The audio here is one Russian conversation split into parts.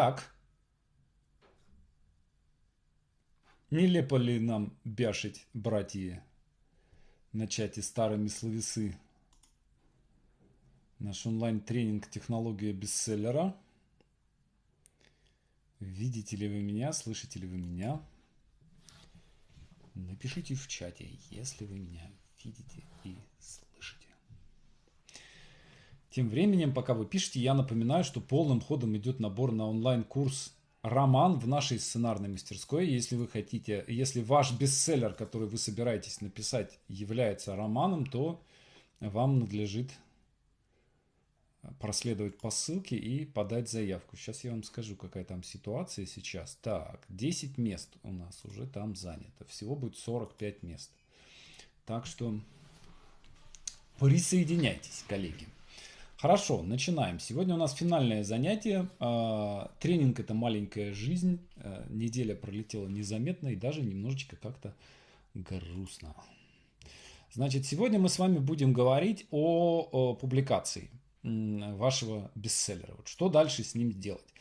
Так. Нелепо ли нам бяшить, братья, начать и старыми словесы? Наш онлайн-тренинг «Технология бестселлера». Видите ли вы меня, слышите ли вы меня? Напишите в чате, если вы меня видите и слышите. Тем временем, пока вы пишете, я напоминаю, что полным ходом идет набор на онлайн-курс «Роман» в нашей сценарной мастерской. Если вы хотите, если ваш бестселлер, который вы собираетесь написать, является романом, то вам надлежит проследовать по ссылке и подать заявку. Сейчас я вам скажу, какая там ситуация сейчас. Так, 10 мест у нас уже там занято. Всего будет 45 мест. Так что присоединяйтесь, коллеги. Хорошо, начинаем. Сегодня у нас финальное занятие. А, тренинг это маленькая жизнь. А, неделя пролетела незаметно и даже немножечко как-то грустно. Значит, сегодня мы с вами будем говорить о публикации вашего бестселлера. Вот что дальше с ним делать?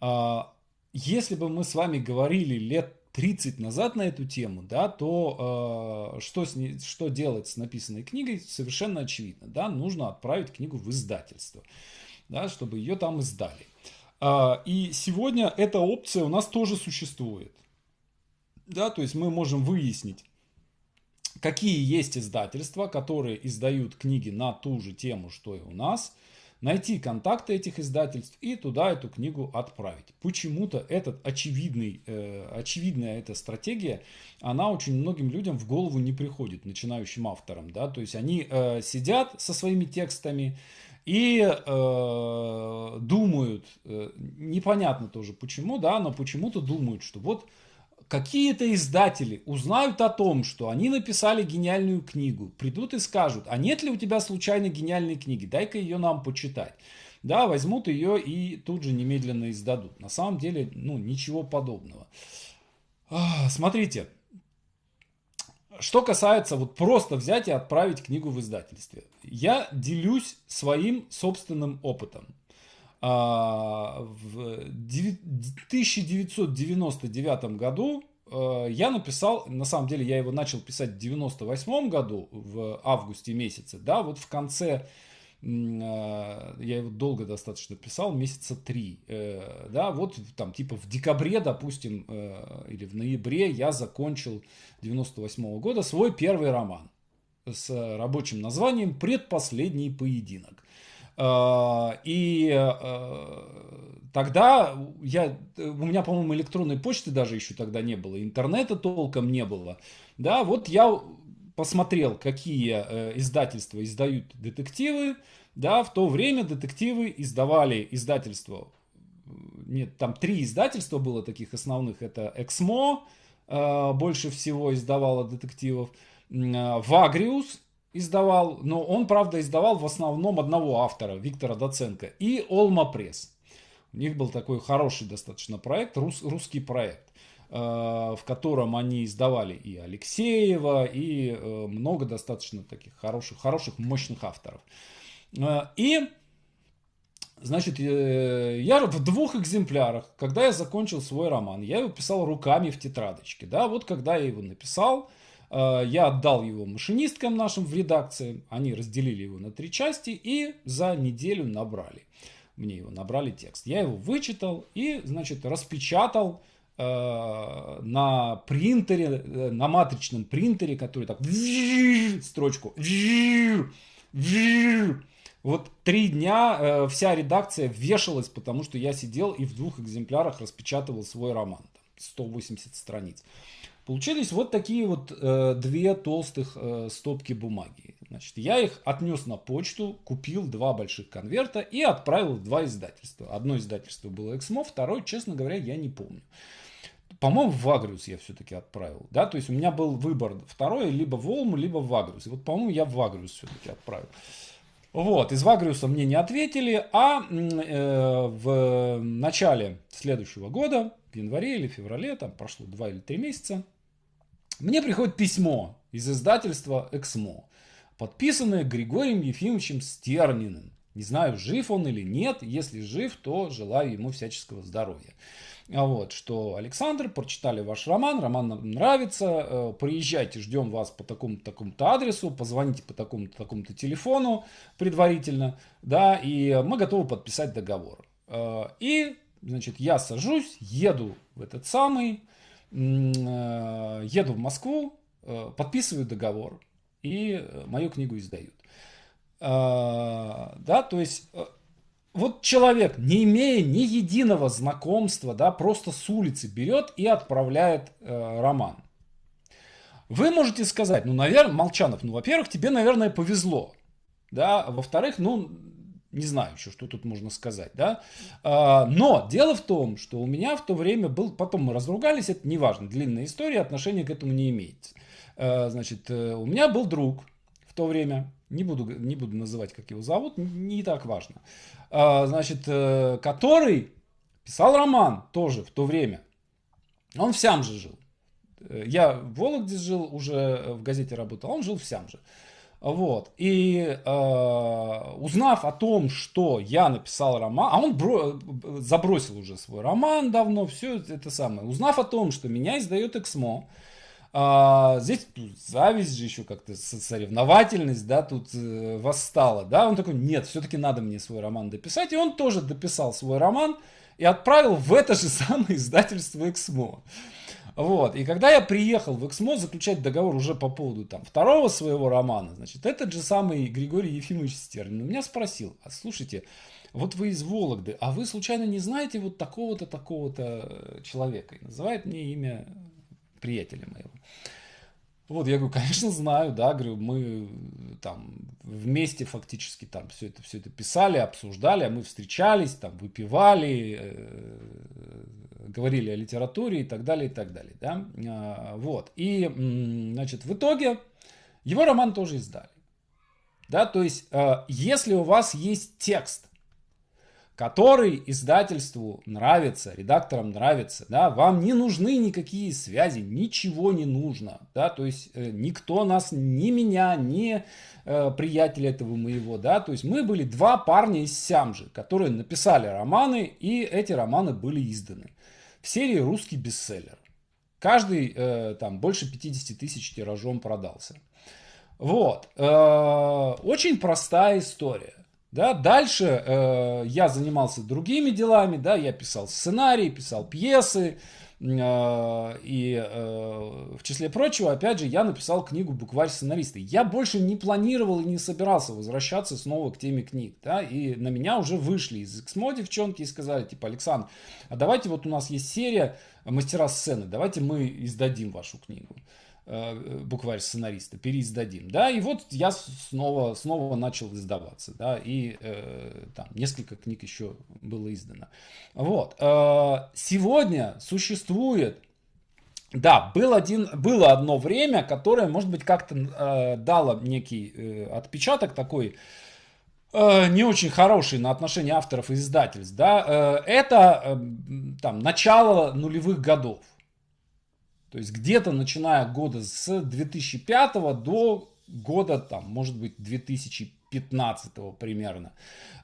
А, если бы мы с вами говорили лет 30 назад на эту тему, да, то э, что, с не, что делать с написанной книгой, совершенно очевидно. Да, нужно отправить книгу в издательство, да, чтобы ее там издали. Э, и сегодня эта опция у нас тоже существует. Да, то есть мы можем выяснить, какие есть издательства, которые издают книги на ту же тему, что и у нас – найти контакты этих издательств и туда эту книгу отправить. Почему-то этот очевидный, э, очевидная эта стратегия, она очень многим людям в голову не приходит, начинающим авторам. Да? То есть они э, сидят со своими текстами, и э, думают, э, непонятно тоже почему, да, но почему-то думают, что вот какие-то издатели узнают о том, что они написали гениальную книгу, придут и скажут, а нет ли у тебя случайно гениальной книги, дай-ка ее нам почитать. Да, возьмут ее и тут же немедленно издадут. На самом деле, ну, ничего подобного. А, смотрите, что касается вот просто взять и отправить книгу в издательстве. Я делюсь своим собственным опытом. А, в 1999 году э, я написал, на самом деле я его начал писать в 98 году, в августе месяце, да, вот в конце, а, я его долго достаточно писал, месяца три, э, да, вот там типа в декабре, допустим, э, или в ноябре я закончил 98 года свой первый роман с рабочим названием «Предпоследний поединок». А, и э, э, тогда я, у меня, по-моему, электронной почты даже еще тогда не было, интернета толком не было. Да, вот я посмотрел, какие э, издательства издают детективы. Да, в то время детективы издавали издательство. Нет, там три издательства было таких основных. Это Эксмо, больше всего издавала детективов. Вагриус, издавал, но он, правда, издавал в основном одного автора, Виктора Доценко, и Олма Пресс. У них был такой хороший достаточно проект, рус, русский проект, э, в котором они издавали и Алексеева, и э, много достаточно таких хороших, хороших мощных авторов. Э, и, значит, э, я в двух экземплярах, когда я закончил свой роман, я его писал руками в тетрадочке. Да, вот когда я его написал, Э, я отдал его машинисткам нашим в редакции. Они разделили его на три части и за неделю набрали. Мне его набрали текст. Я его вычитал и, значит, распечатал э, на принтере, э, на матричном принтере, который так строчку. Вот три дня вся редакция вешалась, потому что я сидел и в двух экземплярах распечатывал свой роман. 180 страниц. Получились вот такие вот э, две толстых э, стопки бумаги. Значит, я их отнес на почту, купил два больших конверта и отправил в два издательства. Одно издательство было Эксмо, второе, честно говоря, я не помню. По-моему, в Агрус я все-таки отправил. Да? То есть у меня был выбор второе, либо в Олму, либо в Агрус. И вот, по-моему, я в Агрус все-таки отправил. Э, вот, из Вагриуса мне не ответили, а э, в начале следующего года, в январе или феврале, там прошло 2 или 3 месяца, мне приходит письмо из издательства «Эксмо», подписанное Григорием Ефимовичем Стерниным. Не знаю, жив он или нет, если жив, то желаю ему всяческого здоровья. А вот, что Александр, прочитали ваш роман, роман нам нравится, э, приезжайте, ждем вас по такому-то такому адресу, позвоните по такому-то такому-то телефону предварительно, да, и мы готовы подписать договор. Э, и, значит, я сажусь, еду в этот самый, э, еду в Москву, подписываю договор и мою книгу издают. Да, то есть вот человек, не имея ни единого знакомства, да, просто с улицы берет и отправляет э, роман. Вы можете сказать, ну, наверное, Молчанов, ну, во-первых, тебе, наверное, повезло, да, во-вторых, ну, не знаю еще, что тут можно сказать, да. А, но дело в том, что у меня в то время был, потом мы разругались, это неважно, длинная история, отношения к этому не имеет. А, э, значит, э, у меня был друг в то время, не буду, не буду называть, как его зовут, не так важно, а, значит, э, который писал роман тоже в то время. Он в Сямже жил. Э, я в Вологде жил, уже э, в газете работал, он жил в Сямже. Вот. И э, узнав о том, что я написал роман, а он бро, забросил уже свой роман давно, все это самое. Узнав о том, что меня издает Эксмо, а, здесь тут зависть же еще как-то, соревновательность, да, тут э, восстала, да, он такой, нет, все-таки надо мне свой роман дописать, и он тоже дописал свой роман и отправил в это же самое издательство «Эксмо». Вот. И когда я приехал в Эксмо заключать договор уже по поводу там второго своего романа, значит, этот же самый Григорий Ефимович Стернин меня спросил, а слушайте, вот вы из Вологды, а вы случайно не знаете вот такого-то, такого-то э, человека? И называет мне имя приятеля моего. Вот, я говорю, конечно, знаю, да, говорю, мы э, там вместе фактически там все это, все это писали, обсуждали, а мы встречались, там выпивали, э, э, говорили о литературе и так далее, и так далее, да, а, вот. И, значит, в итоге его роман тоже издали, да, то есть, если у вас есть текст, который издательству нравится, редакторам нравится, да, вам не нужны никакие связи, ничего не нужно, да, то есть э, никто нас, ни меня, ни э, приятеля этого моего, да, то есть мы были два парня из Сямжи, которые написали романы, и эти романы были изданы в серии «Русский бестселлер». Каждый э, там больше 50 тысяч тиражом продался. Вот. Э, очень простая история. Да, дальше э, я занимался другими делами, да, я писал сценарии, писал пьесы, э, и э, в числе прочего, опять же, я написал книгу «Букварь сценариста». Я больше не планировал и не собирался возвращаться снова к теме книг, да, и на меня уже вышли из Эксмо девчонки и сказали, типа, Александр, а давайте вот у нас есть серия «Мастера сцены», давайте мы издадим вашу книгу. Э, букварь сценариста, переиздадим, да, и вот я снова, снова начал издаваться, да, и э, там несколько книг еще было издано. Вот, э, сегодня существует, да, был один, было одно время, которое, может быть, как-то э, дало некий э, отпечаток такой, э, не очень хороший на отношение авторов и издательств, да, э, это там начало нулевых годов, то есть где-то начиная года с 2005 до года, там, может быть, 2015 примерно.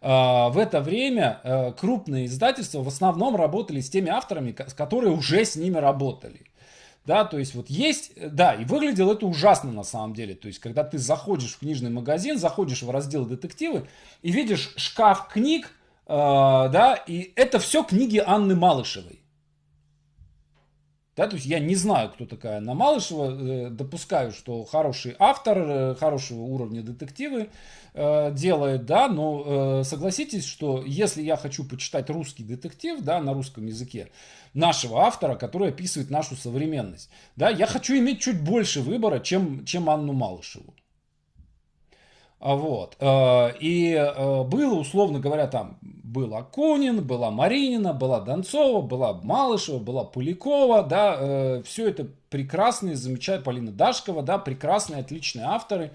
А, в это время э, крупные издательства в основном работали с теми авторами, которые уже с ними работали. Да, то есть вот есть, э, да, и выглядело это ужасно на самом деле. То есть, когда ты заходишь в книжный магазин, заходишь в раздел детективы и видишь шкаф книг, э, да, и это все книги Анны Малышевой. Да, то есть я не знаю, кто такая Анна Малышева, э, допускаю, что хороший автор, э, хорошего уровня детективы э, делает, да, но согласитесь, что если я хочу почитать русский детектив, да, на русском языке, нашего автора, который описывает нашу современность, да, я хочу иметь чуть больше выбора, чем, чем Анну Малышеву. А вот. Э, и э, было, условно говоря, там была Акунин, была Маринина, была Донцова, была Малышева, была Пуликова, да, э, все это прекрасные, замечательные, Полина Дашкова, да, прекрасные, отличные авторы,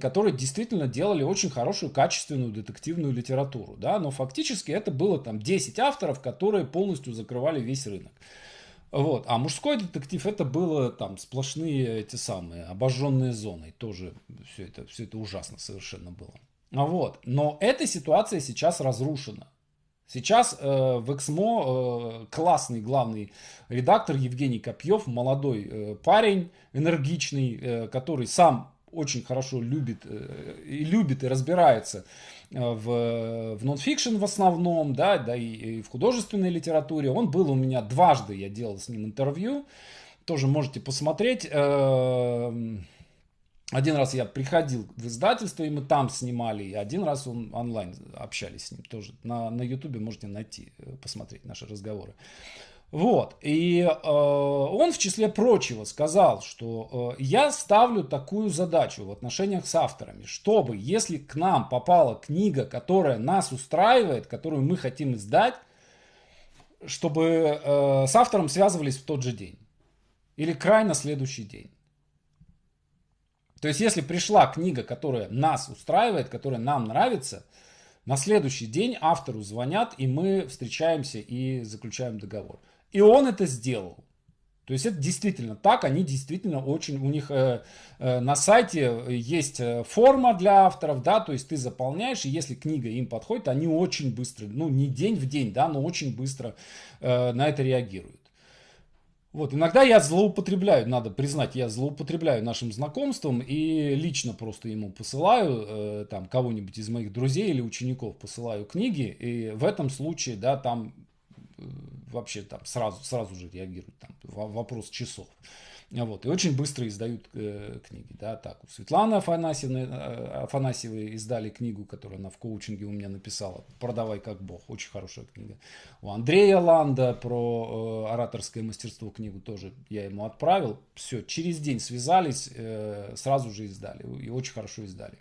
которые действительно делали очень хорошую, качественную детективную литературу, да, но фактически это было там 10 авторов, которые полностью закрывали весь рынок. Вот. А мужской детектив это было там сплошные эти самые обожженные зоны. Тоже все это, все это ужасно совершенно было. А вот. Но эта ситуация сейчас разрушена. Сейчас э, в Эксмо э, классный главный редактор Евгений Копьев, молодой э, парень, энергичный, э, который сам очень хорошо любит э, и любит и разбирается в, э, в нонфикшн в основном, да, да и, и в художественной литературе. Он был у меня дважды, я делал с ним интервью, тоже можете посмотреть. Эм, один раз я приходил в издательство, и мы там снимали, и один раз он онлайн общались с ним тоже. На, на YouTube можете найти, э, посмотреть наши разговоры. Вот. И э, он в числе прочего сказал, что э, я ставлю такую задачу в отношениях с авторами, чтобы если к нам попала книга, которая нас устраивает, которую мы хотим издать, чтобы э, с автором связывались в тот же день или крайно следующий день. То есть, если пришла книга, которая нас устраивает, которая нам нравится, на следующий день автору звонят, и мы встречаемся и заключаем договор. И он это сделал. То есть это действительно так, они действительно очень, у них э, э, на сайте есть э, форма для авторов, да, то есть ты заполняешь, и если книга им подходит, они очень быстро, ну не день в день, да, но очень быстро э, на это реагируют. Вот, иногда я злоупотребляю, надо признать, я злоупотребляю нашим знакомством и лично просто ему посылаю, э, там, кого-нибудь из моих друзей или учеников посылаю книги, и в этом случае, да, там вообще там сразу, сразу же реагируют, там, вопрос часов. Вот, и очень быстро издают э, книги. Да, так, у Светланы Афанасьевны, э, Афанасьевой издали книгу, которую она в коучинге у меня написала «Продавай как бог», очень хорошая книга. У Андрея Ланда про э, ораторское мастерство книгу тоже я ему отправил. Все, через день связались, э, сразу же издали и очень хорошо издали.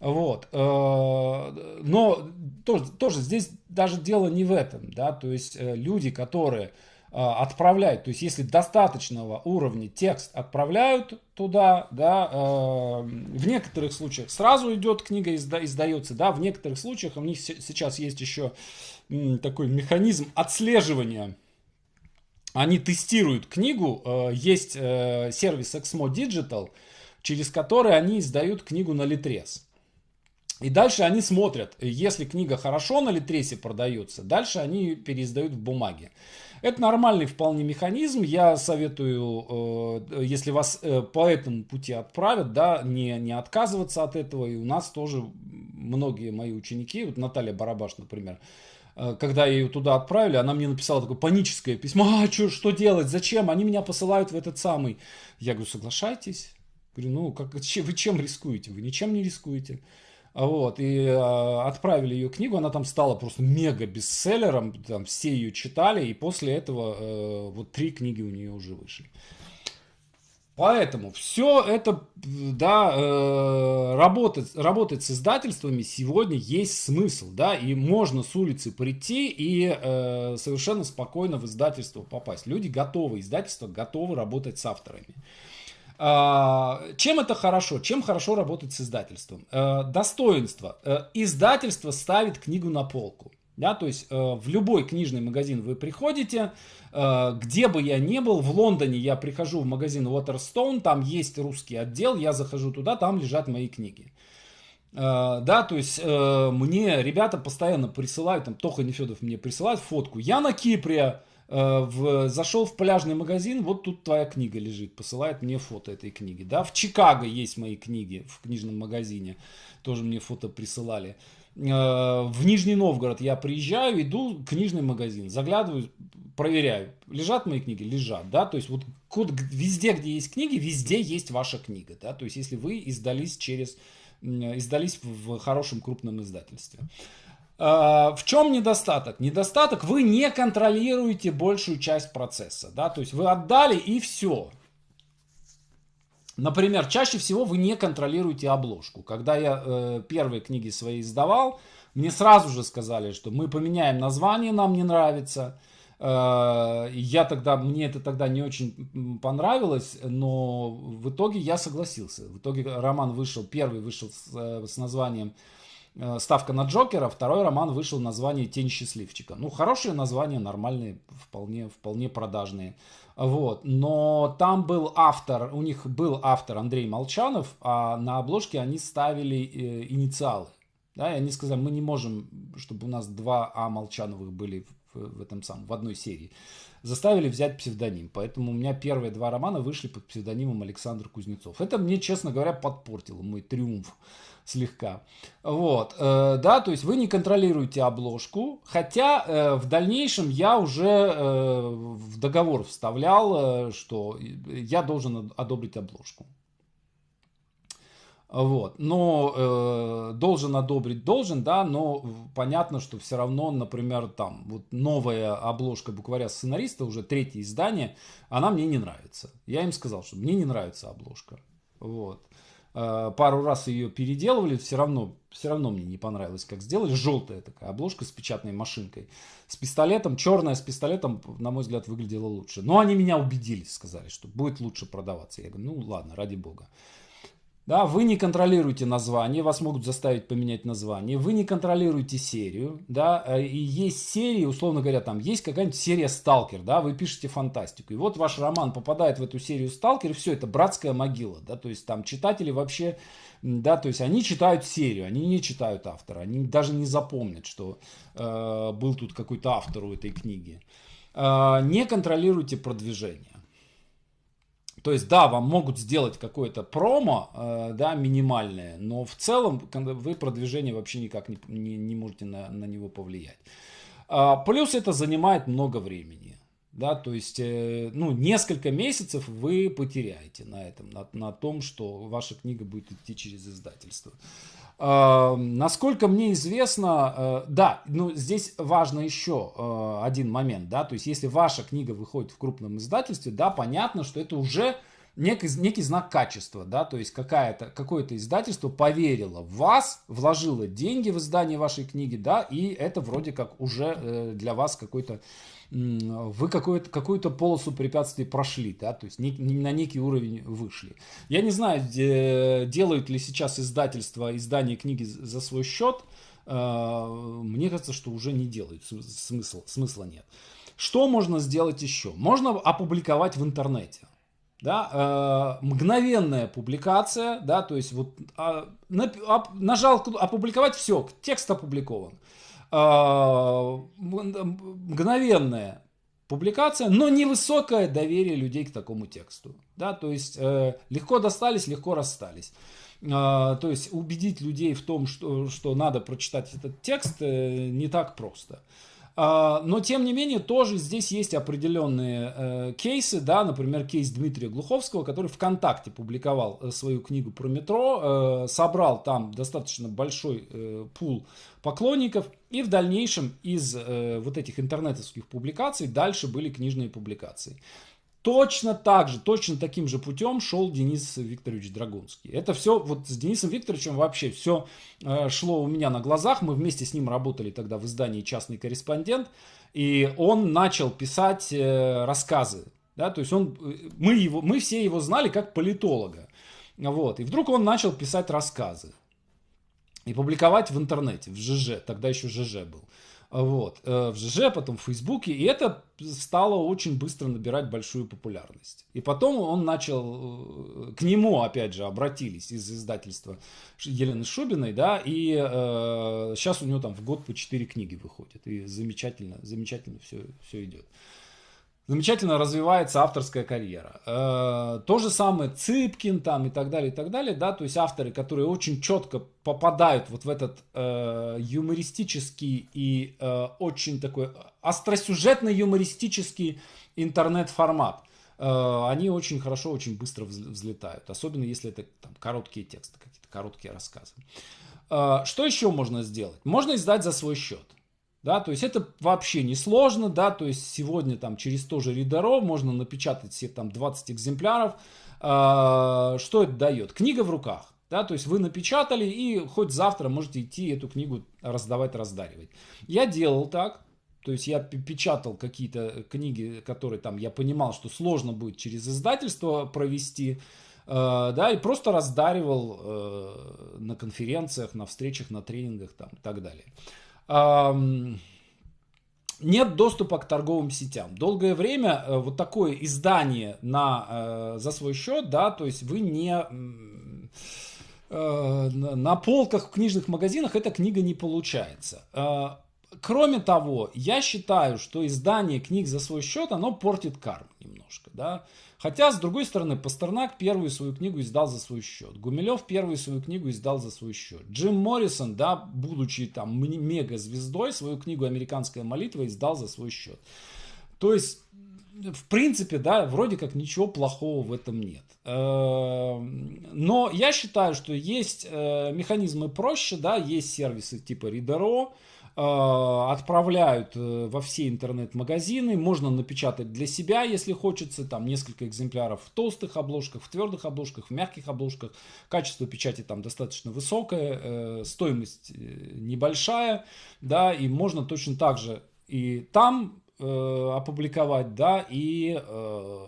Вот. Э, но тоже, тоже здесь даже дело не в этом, да, то есть э, люди, которые э, отправляют, то есть если достаточного уровня текст отправляют туда, да, в некоторых случаях сразу идет книга, изда, издается, да, в некоторых случаях у них сейчас есть еще такой механизм отслеживания они тестируют книгу, есть сервис Exmo Digital, через который они издают книгу на Литрес. И дальше они смотрят, если книга хорошо на Литресе продается, дальше они переиздают в бумаге. Это нормальный вполне механизм. Я советую, э, если вас э, по этому пути отправят, да, не, не отказываться от этого. И у нас тоже многие мои ученики, вот Наталья Барабаш, например, э, когда ее туда отправили, она мне написала такое паническое письмо. А, что, что делать? Зачем? Они меня посылают в этот самый. Я говорю, соглашайтесь. Говорю, ну, как, вы чем рискуете? Вы ничем не рискуете. Вот, и э, отправили ее книгу, она там стала просто мега бестселлером, там все ее читали, и после этого э, вот три книги у нее уже вышли. Поэтому все это, да, э, работать, работать с издательствами сегодня есть смысл, да, и можно с улицы прийти и э, совершенно спокойно в издательство попасть. Люди готовы, издательство готовы работать с авторами. Э, а, чем это хорошо? Чем хорошо работать с издательством? Э, достоинство. Э, издательство ставит книгу на полку. Да, то есть э, в любой книжный магазин вы приходите, э, где бы я ни был, в Лондоне я прихожу в магазин Waterstone, там есть русский отдел, я захожу туда, там лежат мои книги. Э, да, то есть э, мне ребята постоянно присылают, там Тоха Нефедов мне присылает фотку, я на Кипре, э, Э, в, зашел в пляжный магазин, вот тут твоя книга лежит, посылает мне фото этой книги. Да, в Чикаго есть мои книги в книжном магазине, тоже мне фото присылали. Э, в Нижний Новгород я приезжаю, иду в книжный магазин, заглядываю, проверяю, лежат мои книги, лежат, да, то есть вот везде, где есть книги, везде есть ваша книга, да, то есть если вы издались через, э, издались в хорошем крупном издательстве. А, в чем недостаток? Недостаток, вы не контролируете большую часть процесса. Да? То есть вы отдали и все. Например, чаще всего вы не контролируете обложку. Когда я э, первые книги свои издавал, мне сразу же сказали, что мы поменяем название, нам не нравится. Э, я тогда, мне это тогда не очень понравилось, но в итоге я согласился. В итоге роман вышел, первый вышел с, э, с названием Э, ставка на Джокера, второй роман вышел название «Тень счастливчика». Ну, хорошие названия, нормальные, вполне, вполне продажные. Вот. Но там был автор, у них был автор Андрей Молчанов, а на обложке они ставили э, инициалы. Да, и они сказали, мы не можем, чтобы у нас два А Молчановых были в, в этом самом, в одной серии. Заставили взять псевдоним. Поэтому у меня первые два романа вышли под псевдонимом Александр Кузнецов. Это мне, честно говоря, подпортило мой триумф слегка. Вот, э, да, то есть вы не контролируете обложку, хотя э, в дальнейшем я уже э, в договор вставлял, э, что я должен одобрить обложку. Вот, но э, должен одобрить, должен, да, но понятно, что все равно, например, там вот новая обложка букваря сценариста, уже третье издание, она мне не нравится. Я им сказал, что мне не нравится обложка. Вот. Э, Э, пару раз ее переделывали, все равно, все равно мне не понравилось, как сделали. Желтая такая обложка с печатной машинкой. С пистолетом, черная с пистолетом, на мой взгляд, выглядела лучше. Но они меня убедили, сказали, что будет лучше продаваться. Я говорю, ну ладно, ради бога. Да, вы не контролируете название, вас могут заставить поменять название, вы не контролируете серию, да, э, и есть серии, условно говоря, там есть какая-нибудь серия «Сталкер», да, вы пишете фантастику, и вот ваш роман попадает в эту серию «Сталкер», и все, это братская могила, да, то есть там читатели вообще, да, то есть они читают серию, они не читают автора, они даже не запомнят, что э, был тут какой-то автор у этой книги. Э, не контролируйте продвижение. То есть, да, вам могут сделать какое-то промо, э, да, минимальное, но в целом вы продвижение вообще никак не, не, не можете на, на него повлиять. А, плюс это занимает много времени. Да, то есть, э, ну, несколько месяцев вы потеряете на этом, на, на том, что ваша книга будет идти через издательство. Э, насколько мне известно, э, да, ну, здесь важно еще э, один момент, да, то есть, если ваша книга выходит в крупном издательстве, да, понятно, что это уже некий, некий знак качества, да, то есть какая-то, какое-то издательство поверило в вас, вложило деньги в издание вашей книги, да, и это вроде как уже э, для вас какой-то вы какую-то, какую-то полосу препятствий прошли, да, то есть не, не, на некий уровень вышли. Я не знаю, де, делают ли сейчас издательство издание книги за свой счет, э, мне кажется, что уже не делают, смысла, смысла нет. Что можно сделать еще? Можно опубликовать в интернете да, э, мгновенная публикация, да, то есть вот а, на, а, нажал опубликовать все, текст опубликован, э, мгновенная публикация, но невысокое доверие людей к такому тексту, да, то есть э, легко достались, легко расстались. Э, то есть убедить людей в том, что, что надо прочитать этот текст, э, не так просто. Э, а, но, тем не менее, тоже здесь есть определенные э, кейсы, да, например, кейс Дмитрия Глуховского, который ВКонтакте публиковал э, свою книгу про метро, э, собрал там достаточно большой пул поклонников, и в дальнейшем из вот этих интернетовских публикаций дальше были книжные публикации. Точно так же, точно таким же путем шел Денис Викторович Драгунский. Это все, вот с Денисом Викторовичем вообще все э, шло у меня на глазах. Мы вместе с ним работали тогда в издании «Частный корреспондент». И он начал писать э, рассказы. Да, то есть он, э, мы, его, мы все его знали как политолога. Вот. И вдруг он начал писать рассказы и публиковать в интернете, в ЖЖ, тогда еще ЖЖ был. Вот. Э, в ЖЖ, потом в Фейсбуке. И это стало очень быстро набирать большую популярность. И потом он начал... Э, к нему, опять же, обратились из издательства Елены Шубиной, да, и э, сейчас у него там в год по четыре книги выходят И замечательно, замечательно все, все идет замечательно развивается авторская карьера. Э, то же самое Цыпкин там и так далее, и так далее, да, то есть авторы, которые очень четко попадают вот в этот э, юмористический и э, очень такой остросюжетный юмористический интернет-формат. Э, они очень хорошо, очень быстро взлетают, особенно если это там, короткие тексты, какие-то короткие рассказы. Э, что еще можно сделать? Можно издать за свой счет. Да, то есть это вообще не сложно, да, то есть сегодня там через тоже ридеров можно напечатать себе там 20 экземпляров. А, что это дает? Книга в руках. Да, то есть вы напечатали и хоть завтра можете идти эту книгу раздавать, раздаривать. Я делал так, то есть я печатал какие-то э, книги, которые там я понимал, что сложно будет через издательство провести, э, да, и просто раздаривал э, на конференциях, на встречах, на тренингах там и так далее нет доступа к торговым сетям. Долгое время э, вот такое издание на, э, за свой счет, да, то есть вы не э, на полках в книжных магазинах эта книга не получается. Кроме того, я считаю, что издание книг за свой счет, оно портит карму немножко, да. Хотя, с другой стороны, Пастернак первую свою книгу издал за свой счет. Гумилев первую свою книгу издал за свой счет. Джим Моррисон, да, будучи там мега-звездой, свою книгу «Американская молитва» издал за свой счет. То есть, в принципе, да, вроде как ничего плохого в этом нет. Эм, но я считаю, что есть э, механизмы проще, да, есть сервисы типа Ридеро, Э, отправляют э, во все интернет-магазины, можно напечатать для себя, если хочется, там несколько экземпляров в толстых обложках, в твердых обложках, в мягких обложках, качество печати там достаточно высокое, э, стоимость небольшая, да, и можно точно так же и там Э, опубликовать, да, и э,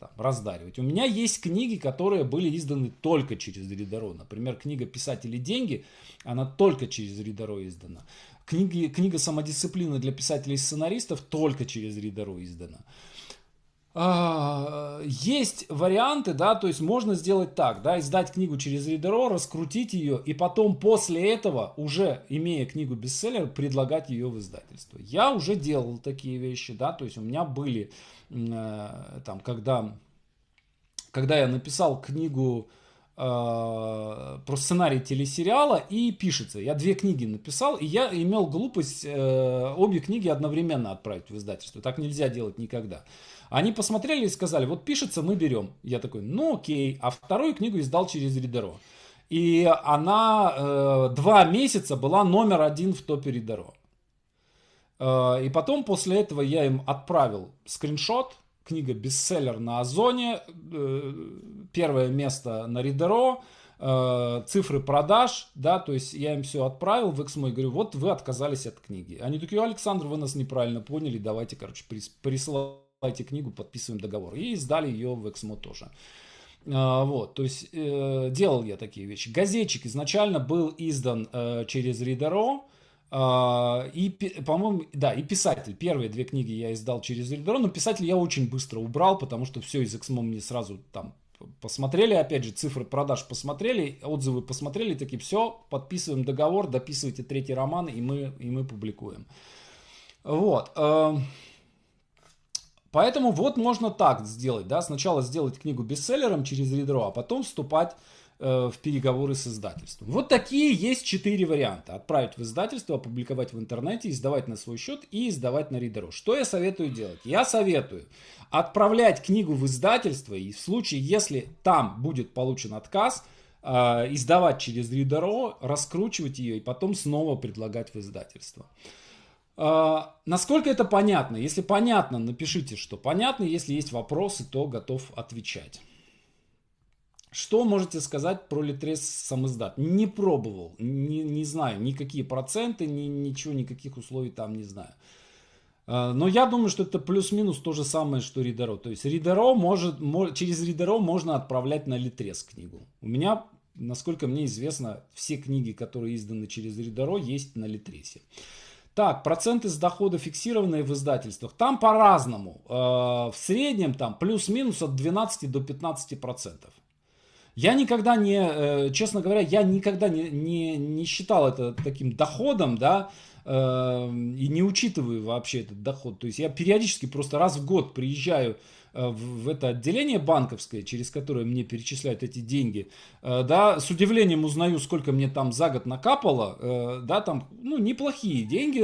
там, раздаривать. У меня есть книги, которые были изданы только через Ридоро. Например, книга «Писатели деньги», она только через Ридоро издана. Книги, книга «Самодисциплина для писателей и сценаристов» только через Ридоро издана. Э, а, есть варианты, да, то есть можно сделать так, да, издать книгу через Ридеро, раскрутить ее и потом после этого, уже имея книгу бестселлер, предлагать ее в издательство. Я уже делал такие вещи, да, то есть у меня были, э, там, когда, когда я написал книгу э, про сценарий телесериала и пишется. Я две книги написал, и я имел глупость э, обе книги одновременно отправить в издательство. Так нельзя делать никогда. Они посмотрели и сказали, вот пишется, мы берем. Я такой, ну окей. А вторую книгу издал через Ридеро. И она э, два месяца была номер один в топе Ридеро. Э, и потом после этого я им отправил скриншот. Книга бестселлер на Озоне. Э, первое место на Ридеро э, цифры продаж, да, то есть я им все отправил в XMO и говорю, вот вы отказались от книги. Они такие, Александр, вы нас неправильно поняли, давайте, короче, присылайте покупаете книгу, подписываем договор. И издали ее в Эксмо тоже. А, вот, то есть э, делал я такие вещи. Газетчик изначально был издан э, через Ридеро. Uh, и, по-моему, да, и писатель. Первые две книги я издал через Ридеро, но писатель я очень быстро убрал, потому что все из Эксмо мне сразу там посмотрели, опять же, цифры продаж посмотрели, отзывы посмотрели, такие, все, подписываем договор, дописывайте третий роман, и мы, и мы публикуем. Вот. Uh... Поэтому вот можно так сделать, да, сначала сделать книгу бестселлером через редро, а потом вступать э, в переговоры с издательством. Вот такие есть четыре варианта. Отправить в издательство, опубликовать в интернете, издавать на свой счет и издавать на редро. Что я советую делать? Я советую отправлять книгу в издательство и в случае, если там будет получен отказ э, – издавать через Ридеро, раскручивать ее и потом снова предлагать в издательство. А, насколько это понятно? Если понятно, напишите, что понятно. Если есть вопросы, то готов отвечать. Что можете сказать про Литрес самоздат? Не пробовал, не, не знаю, никакие проценты, ни, ничего, никаких условий там не знаю. А, но я думаю, что это плюс-минус то же самое, что Ридеро. То есть Ридеро может, через Ридеро можно отправлять на Литрес книгу. У меня, насколько мне известно, все книги, которые изданы через Ридеро, есть на Литресе. Так, проценты с дохода фиксированные в издательствах. Там по-разному. Э, в среднем там плюс-минус от 12 до 15 процентов. Я никогда не, э, честно говоря, я никогда не, не, не считал это таким доходом, да, э, и не учитываю вообще этот доход. То есть я периодически просто раз в год приезжаю Э, в это отделение банковское, через которое мне перечисляют эти деньги, э, да, с удивлением узнаю, сколько мне там за год накапало, э, да, там, ну, неплохие деньги,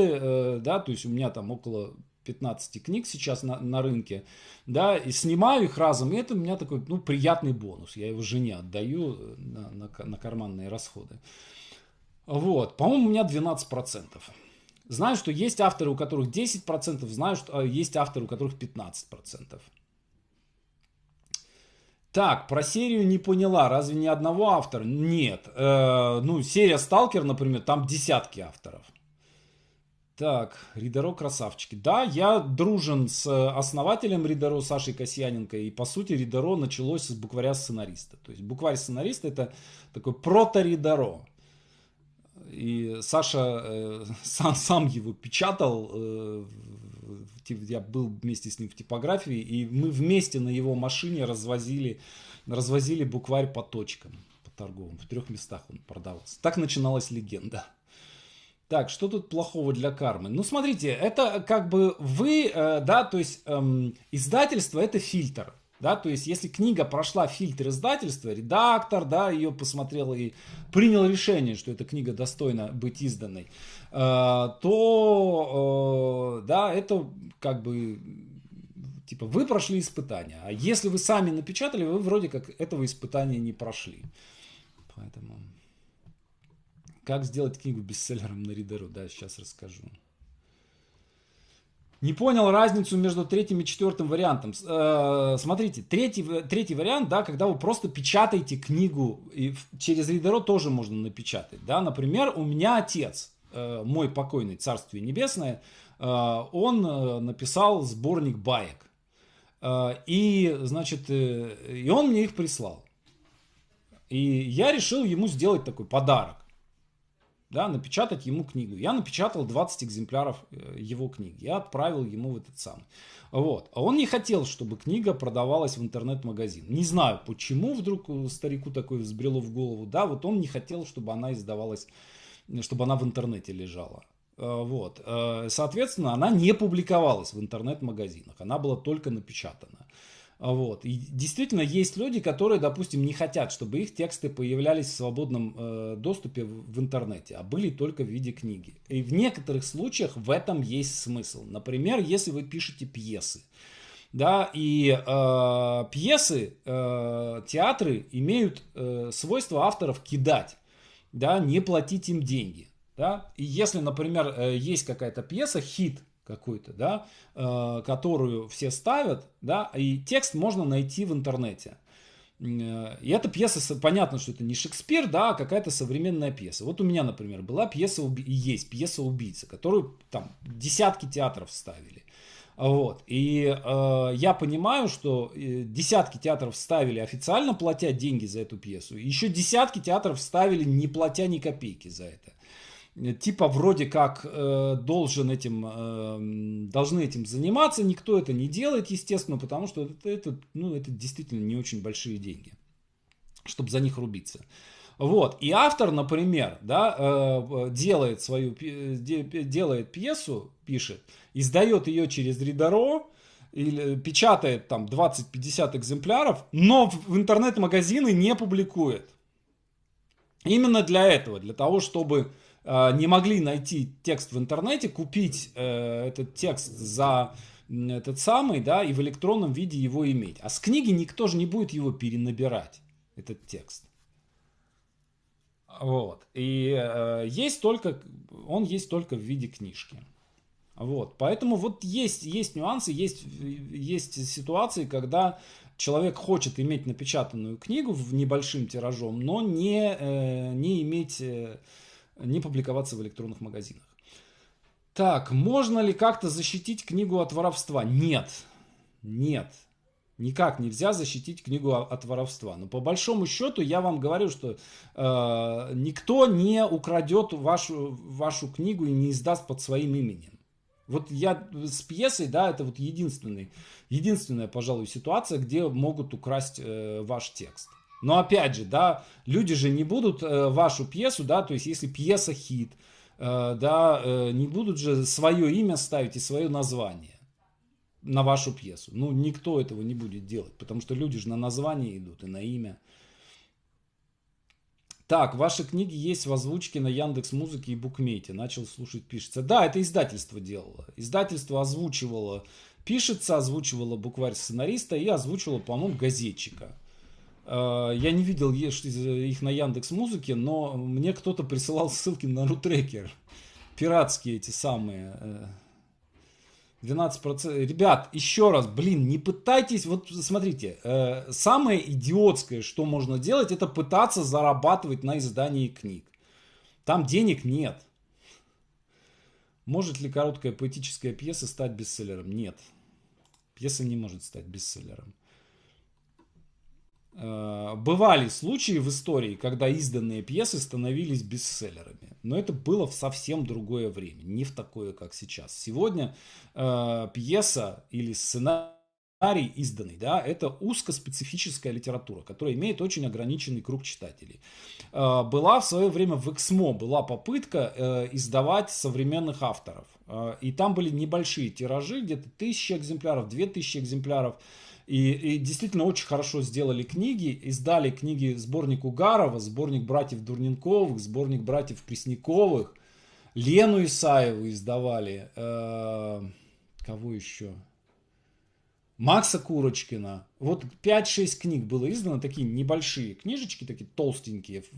да, то есть у меня там около 15 книг сейчас на, на рынке, да, и снимаю их разом, и это у меня такой, ну, приятный бонус, я его жене отдаю на, на, на карманные расходы. Вот, по-моему, у меня 12%. Знаю, что есть авторы, у которых 10%, знаю, что а, есть авторы, у которых 15%. Так, про серию не поняла. Разве ни одного автора? Нет. Э, ну, серия «Сталкер», например, там десятки авторов. Так, Ридоро красавчики. Да, я дружен с э, основателем Ридоро Сашей Касьяненко. И, по сути, Ридоро началось с букваря сценариста. То есть, букварь сценариста – это такой прото-Ридоро. И Саша э, сам, сам его печатал э, я был вместе с ним в типографии, и мы вместе на его машине развозили, развозили букварь по точкам, по торговым. В трех местах он продавался. Так начиналась легенда. Так, что тут плохого для кармы? Ну, смотрите, это как бы вы, э, да, то есть эм, издательство это фильтр. Да, то есть, если книга прошла фильтр издательства, редактор, да, ее посмотрел и принял решение, что эта книга достойна быть изданной, э, то, э, да, это как бы типа вы прошли испытание, а если вы сами напечатали, вы вроде как этого испытания не прошли. Поэтому как сделать книгу бестселлером на ридеру, да, сейчас расскажу. Не понял разницу между третьим и четвертым вариантом. Э, смотрите, третий, третий вариант, да, когда вы просто печатаете книгу, и через ридеро тоже можно напечатать, да. Например, у меня отец, э, мой покойный, царствие небесное, э, он написал сборник баек. И, значит, и он мне их прислал. И я решил ему сделать такой подарок да, напечатать ему книгу. Я напечатал 20 экземпляров э, его книги. Я отправил ему в этот самый. Вот. А он не хотел, чтобы книга продавалась в интернет-магазин. Не знаю, почему вдруг э, старику такое взбрело в голову. Да, вот он не хотел, чтобы она издавалась, э, чтобы она в интернете лежала. Вот. Соответственно, она не публиковалась в интернет-магазинах. Она была только напечатана. А вот. И действительно, есть люди, которые, допустим, не хотят, чтобы их тексты появлялись в свободном э, доступе в, в интернете, а были только в виде книги. И в некоторых случаях в этом есть смысл. Например, если вы пишете пьесы. Да, и э, пьесы, э, театры имеют э, свойство авторов кидать, да, не платить им деньги. Да? И если, например, э, есть какая-то пьеса, хит, какую то да, э, которую все ставят, да, и текст можно найти в интернете. Э, и эта пьеса, понятно, что это не Шекспир, да, а какая-то современная пьеса. Вот у меня, например, была пьеса, и есть пьеса «Убийца», которую там десятки театров ставили. Вот. И э, я понимаю, что э, десятки театров ставили официально, платя деньги за эту пьесу. Еще десятки театров ставили, не платя ни копейки за это типа вроде как э, должен этим, э, должны этим заниматься, никто это не делает, естественно, потому что это, это, ну, это действительно не очень большие деньги, чтобы за них рубиться. Вот. И автор, например, да, э, э делает свою делает пьесу, пишет, издает ее через Ридоро, или печатает там 20-50 экземпляров, но в интернет-магазины не публикует. Именно для этого, для того, чтобы Э, не могли найти текст в интернете, купить э, этот текст за этот самый, да, и в электронном виде его иметь. А с книги никто же не будет его перенабирать, этот текст. Вот. И э, есть только, он есть только в виде книжки. Вот. Поэтому вот есть, есть нюансы, есть, есть ситуации, когда человек хочет иметь напечатанную книгу в небольшим тиражом, но не, э, не иметь... Э, не публиковаться в электронных магазинах. Так, можно ли как-то защитить книгу от воровства? Нет. Нет. Никак нельзя защитить книгу от воровства. Но по большому счету я вам говорю, что э, никто не украдет вашу, вашу книгу и не издаст под своим именем. Вот я с пьесой, да, это вот единственный, единственная, пожалуй, ситуация, где могут украсть э, ваш текст. Но опять же, да, люди же не будут э, вашу пьесу, да, то есть если пьеса хит, э, да, э, не будут же свое имя ставить и свое название на вашу пьесу. Ну, никто этого не будет делать, потому что люди же на название идут и на имя. Так, ваши книги есть в озвучке на Яндекс Музыке и Букмете. Начал слушать, пишется. Да, это издательство делало. Издательство озвучивало, пишется, озвучивало букварь сценариста и озвучивало, по-моему, газетчика. Э, я не видел их на Яндекс Музыке, но мне кто-то присылал ссылки на рутрекер. Пиратские эти самые. 12%. Э. Ребят, еще раз, блин, не пытайтесь. Вот смотрите, э, самое идиотское, что можно делать, это пытаться зарабатывать на издании книг. Там денег нет. Может ли короткая поэтическая пьеса стать бестселлером? Нет. Пьеса не может стать бестселлером. Э, бывали случаи в истории, когда изданные пьесы становились бестселлерами, но это было в совсем другое время, не в такое, как сейчас. Сегодня э, пьеса или сценарий изданный, да, это узкоспецифическая литература, которая имеет очень ограниченный круг читателей. Э, была в свое время в Эксмо была попытка э, издавать современных авторов, э, и там были небольшие тиражи, где-то тысяча экземпляров, две тысячи экземпляров. И, и действительно очень хорошо сделали книги, издали книги сборник Угарова, сборник братьев Дурненковых, сборник братьев Пресняковых, Лену Исаеву издавали, э, кого еще? Макса Курочкина. Вот 5-6 книг было издано, такие небольшие книжечки, такие толстенькие, в,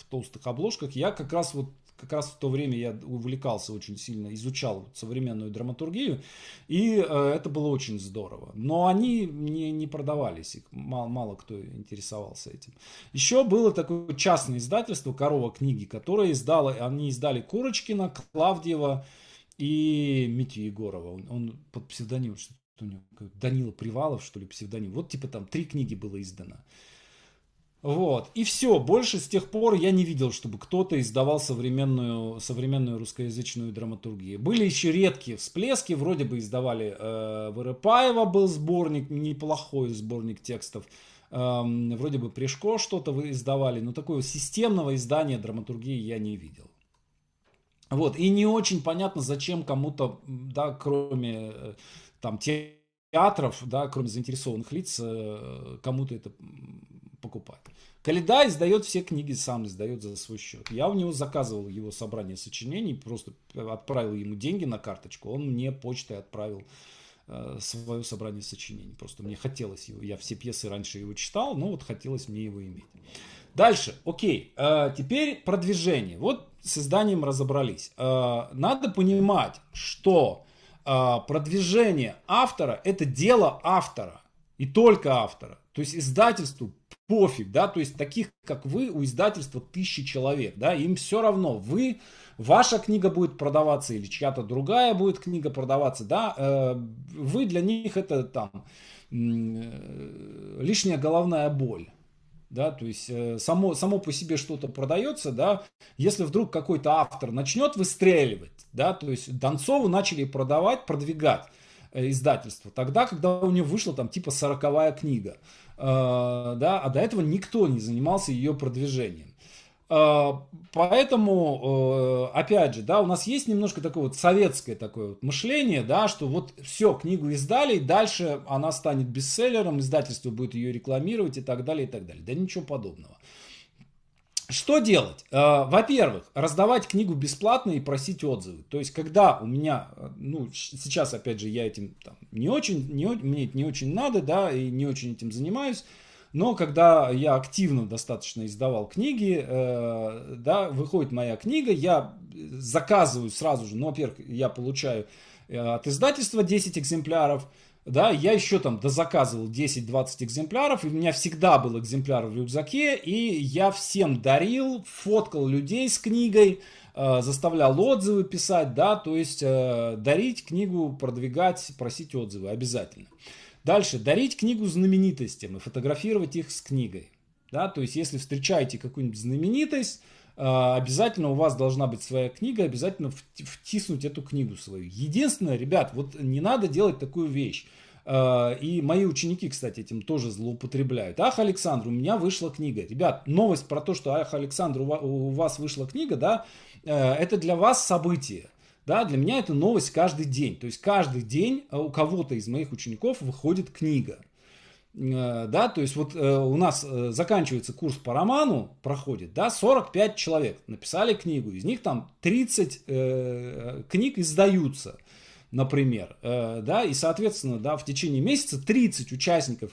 в толстых обложках. Я как раз вот как раз в то время я увлекался очень сильно, изучал современную драматургию, и э, это было очень здорово. Но они не, не продавались, их мало, мало кто интересовался этим. Еще было такое частное издательство «Корова книги», которое издало, они издали Курочкина, Клавдьева и Митю Егорова. Он, он под псевдонимом, что у него Данила Привалов, что ли, псевдоним. Вот типа там три книги было издано. Вот. И все. Больше с тех пор я не видел, чтобы кто-то издавал современную, современную русскоязычную драматургию. Были еще редкие всплески. Вроде бы издавали э, Вырыпаева был сборник, неплохой сборник текстов. Эм, вроде бы Пришко что-то вы издавали. Но такого системного издания драматургии я не видел. Вот. И не очень понятно, зачем кому-то, да, кроме э, там театров, да, кроме заинтересованных лиц, э, кому-то это покупать. Каледа издает все книги, сам издает за свой счет. Я у него заказывал его собрание сочинений, просто отправил ему деньги на карточку, он мне почтой отправил э, свое собрание сочинений. Просто мне хотелось его. Я все пьесы раньше его читал, но вот хотелось мне его иметь. Дальше, окей, э, теперь продвижение. Вот с изданием разобрались. Э, надо понимать, что продвижение автора – это дело автора и только автора. То есть издательству пофиг, да, то есть таких, как вы, у издательства тысячи человек, да, им все равно, вы, ваша книга будет продаваться или чья-то другая будет книга продаваться, да, э, вы для них это там э, лишняя головная боль. Да, то есть э, само, само по себе что-то продается, да, если вдруг какой-то автор начнет выстреливать, да, то есть Донцову начали продавать, продвигать, Э, издательство. Тогда, когда у нее вышла там типа сороковая книга, э, да, а до этого никто не занимался ее продвижением. Э, поэтому, опять же, да, у нас есть немножко такое вот советское такое вот мышление, да, что вот все, книгу издали, и дальше она станет бестселлером, издательство будет ее рекламировать и так далее, и так далее. Да ничего подобного. Что делать? Э, во-первых, раздавать книгу бесплатно и просить отзывы. То есть, когда у меня, э, ну, сейчас, опять же, я этим там, не очень, не, мне это не очень надо, да, и не очень этим занимаюсь, но когда я активно достаточно издавал книги, э, да, выходит моя книга, я э, заказываю сразу же, ну, во-первых, я получаю от издательства 10 экземпляров, да, я еще там дозаказывал 10-20 экземпляров, и у меня всегда был экземпляр в рюкзаке, и я всем дарил, фоткал людей с книгой, э, заставлял отзывы писать, да, то есть э, дарить книгу, продвигать, просить отзывы обязательно. Дальше, дарить книгу знаменитостям и фотографировать их с книгой, да, то есть если встречаете какую-нибудь знаменитость, Э, обязательно у вас должна быть своя книга, обязательно втиснуть эту книгу свою. Единственное, ребят, вот не надо делать такую вещь. Э, и мои ученики, кстати, этим тоже злоупотребляют. Ах, Александр, у меня вышла книга. Ребят, новость про то, что Ах, Александр, у вас вышла книга, да, э, это для вас событие. Да, для меня это новость каждый день. То есть каждый день у кого-то из моих учеников выходит книга. Э, да, то есть вот э, у нас э, заканчивается курс по роману, проходит, да, 45 человек написали книгу, из них там 30 книг издаются, например, да, и, соответственно, да, в течение месяца 30 участников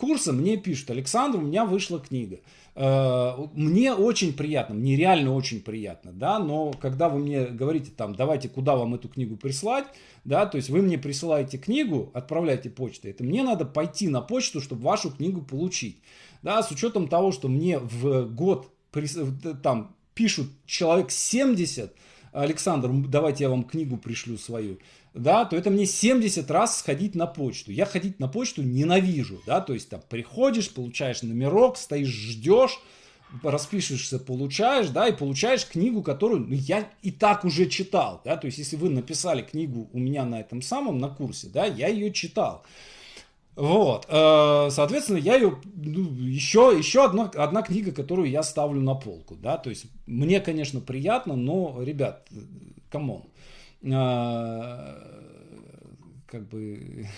курса мне пишут, Александр, у меня вышла книга. Э, мне очень приятно, мне реально очень приятно, да, но когда вы мне говорите там, давайте, куда вам эту книгу прислать, да, то есть вы мне присылаете книгу, отправляете почтой, это мне надо пойти на почту, чтобы вашу книгу получить, да, с учетом того, что мне в год там пишут человек 70, Александр, давайте я вам книгу пришлю свою да, то это мне 70 раз сходить на почту. Я ходить на почту ненавижу, да, то есть там приходишь, получаешь номерок, стоишь, ждешь, распишешься, получаешь, да, и получаешь книгу, которую ну, я и так уже читал, да, то есть если вы написали книгу у меня на этом самом, на курсе, да, я ее читал. Вот, э, соответственно, я ее, ну, еще, еще одна, одна книга, которую я ставлю на полку, да, то есть мне, конечно, приятно, но, ребят, камон, э, а, как бы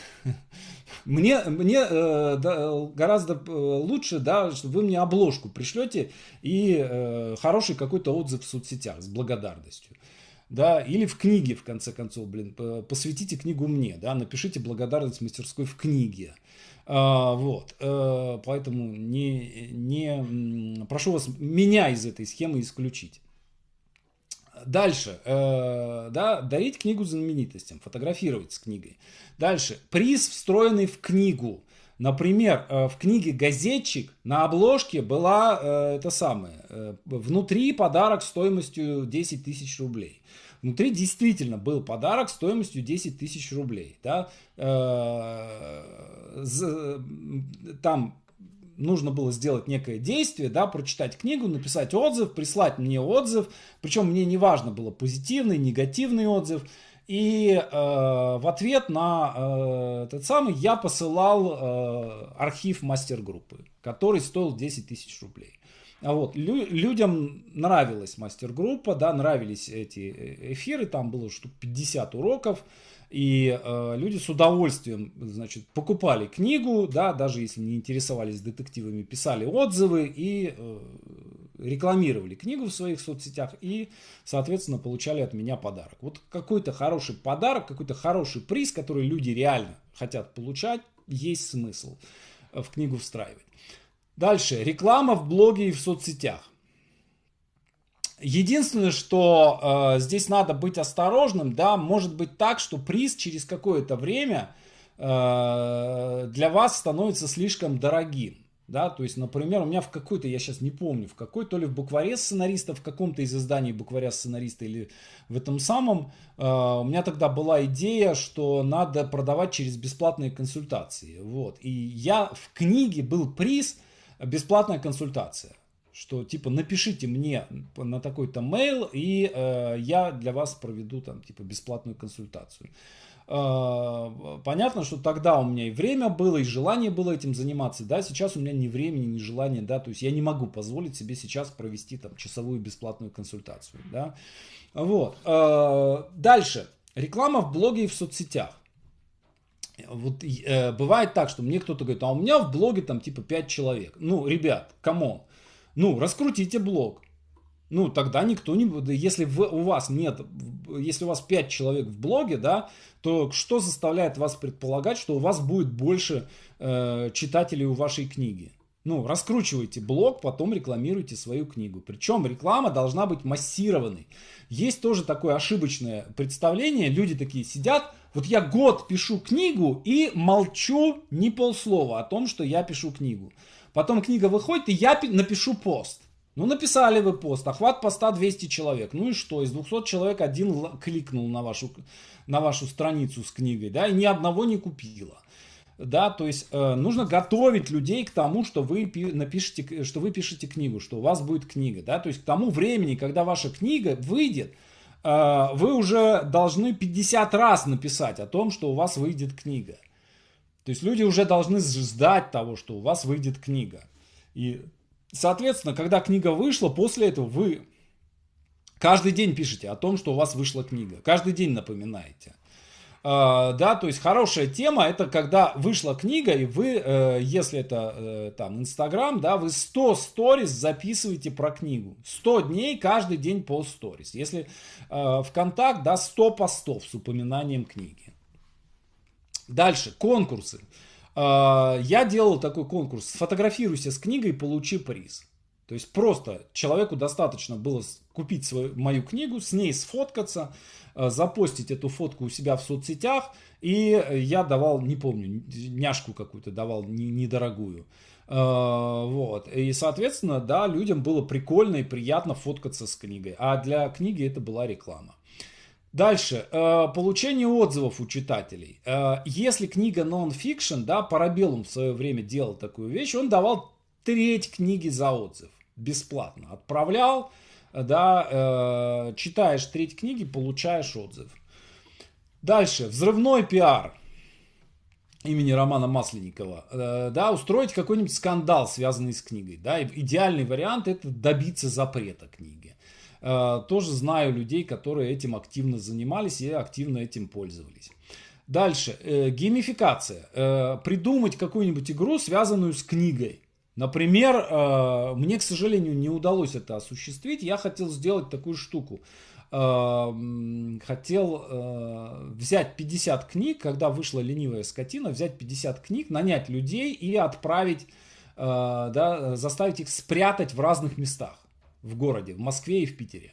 мне, мне э, да, гораздо э, лучше, да, что вы мне обложку пришлете и э, хороший какой-то отзыв в соцсетях с благодарностью. Да, или в книге, в конце концов, блин, посвятите книгу мне, да, напишите благодарность мастерской в книге. А, вот, а, поэтому не, не прошу вас меня из этой схемы исключить. Дальше, э, да, дарить книгу знаменитостям, фотографировать с книгой. Дальше, приз, встроенный в книгу. Например, э, в книге «Газетчик» на обложке была, э, это самое, э, внутри подарок стоимостью 10 тысяч рублей. Внутри действительно был подарок стоимостью 10 тысяч рублей. Да? Э, там нужно было сделать некое действие, да, прочитать книгу, написать отзыв, прислать мне отзыв, причем мне не важно было позитивный, негативный отзыв, и э, в ответ на э, этот самый я посылал э, архив мастер-группы, который стоил 10 тысяч рублей. А вот, лю- людям нравилась мастер-группа, да, нравились эти э, эфиры, там было штук 50 уроков, и э, люди с удовольствием, значит, покупали книгу, да, даже если не интересовались детективами, писали отзывы и э, рекламировали книгу в своих соцсетях и, соответственно, получали от меня подарок. Вот какой-то хороший подарок, какой-то хороший приз, который люди реально хотят получать, есть смысл э, в книгу встраивать. Дальше. Реклама в блоге и в соцсетях. Единственное, что э, здесь надо быть осторожным, да, может быть так, что приз через какое-то время э, для вас становится слишком дорогим. Да, то есть, например, у меня в какой-то, я сейчас не помню, в какой, то ли в букваре сценариста, в каком-то из изданий букваря сценариста или в этом самом, э, у меня тогда была идея, что надо продавать через бесплатные консультации. Вот. И я в книге был приз «Бесплатная консультация» что типа напишите мне на такой-то mail, и э, я для вас проведу там типа бесплатную консультацию. Э, понятно, что тогда у меня и время было, и желание было этим заниматься, да, сейчас у меня ни времени, ни желания, да, то есть я не могу позволить себе сейчас провести там часовую бесплатную консультацию, да. Вот. Э, дальше. Реклама в блоге и в соцсетях. Вот э, бывает так, что мне кто-то говорит, а у меня в блоге там типа 5 человек. Ну, ребят, камон ну, раскрутите блог. Ну, тогда никто не будет. Если вы, у вас нет, если у вас 5 человек в блоге, да, то что заставляет вас предполагать, что у вас будет больше э, читателей у вашей книги? Ну, раскручивайте блог, потом рекламируйте свою книгу. Причем реклама должна быть массированной. Есть тоже такое ошибочное представление. Люди такие сидят, вот я год пишу книгу и молчу ни полслова о том, что я пишу книгу. Потом книга выходит, и я напишу пост. Ну, написали вы пост, охват поста 200 человек. Ну и что, из 200 человек один кликнул на вашу, на вашу страницу с книгой, да, и ни одного не купила. Да, то есть э, нужно готовить людей к тому, что вы напишите, что вы пишете книгу, что у вас будет книга, да, то есть к тому времени, когда ваша книга выйдет, э, вы уже должны 50 раз написать о том, что у вас выйдет книга. То есть люди уже должны ждать того, что у вас выйдет книга. И, соответственно, когда книга вышла, после этого вы каждый день пишете о том, что у вас вышла книга. Каждый день напоминаете. Uh, да, то есть хорошая тема это когда вышла книга и вы, uh, если это uh, там Инстаграм, да, вы 100 сториз записываете про книгу. 100 дней, каждый день по сторис. Если э, ВКонтакт, да, 100 постов с упоминанием книги. Дальше, конкурсы. А, я делал такой конкурс. Сфотографируйся с книгой, получи приз. То есть просто человеку достаточно было купить свою, мою книгу, с ней сфоткаться, а, запостить эту фотку у себя в соцсетях. И я давал, не помню, няшку какую-то давал, недорогую. А, вот. И, соответственно, да, людям было прикольно и приятно фоткаться с книгой. А для книги это была реклама. Дальше. Э, получение отзывов у читателей. Э, если книга нон-фикшн, да, Парабеллум в свое время делал такую вещь, он давал треть книги за отзыв. Бесплатно. Отправлял, да, э, читаешь треть книги, получаешь отзыв. Дальше. Взрывной пиар имени Романа Масленникова, да, устроить какой-нибудь скандал, связанный с книгой, да, идеальный вариант это добиться запрета книги. Э, тоже знаю людей, которые этим активно занимались и активно этим пользовались. Дальше. Э, геймификация. Э, придумать какую-нибудь игру, связанную с книгой. Например, э, мне, к сожалению, не удалось это осуществить. Я хотел сделать такую штуку. Э, хотел э, взять 50 книг, когда вышла «Ленивая скотина», взять 50 книг, нанять людей и отправить, э, да, заставить их спрятать в разных местах в городе, в Москве и в Питере.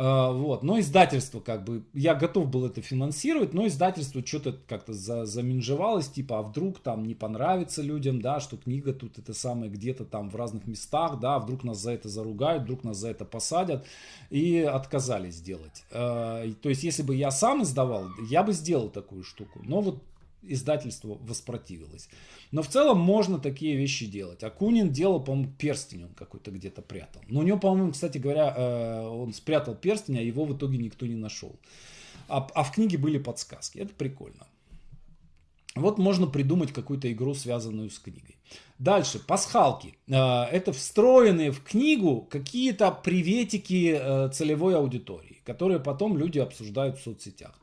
А, вот. Но издательство, как бы, я готов был это финансировать, но издательство что-то как-то за, заминжевалось, типа, а вдруг там не понравится людям, да, что книга тут это самое где-то там в разных местах, да, а вдруг нас за это заругают, вдруг нас за это посадят, и отказались делать. А, то есть, если бы я сам издавал, я бы сделал такую штуку. Но вот издательство воспротивилось. Но в целом можно такие вещи делать. Акунин делал, по-моему, перстень он какой-то где-то прятал. Но у него, по-моему, кстати говоря, э, он спрятал перстень, а его в итоге никто не нашел. А, а в книге были подсказки. Это прикольно. Вот можно придумать какую-то игру, связанную с книгой. Дальше, пасхалки. Э, это встроенные в книгу какие-то приветики э, целевой аудитории, которые потом люди обсуждают в соцсетях.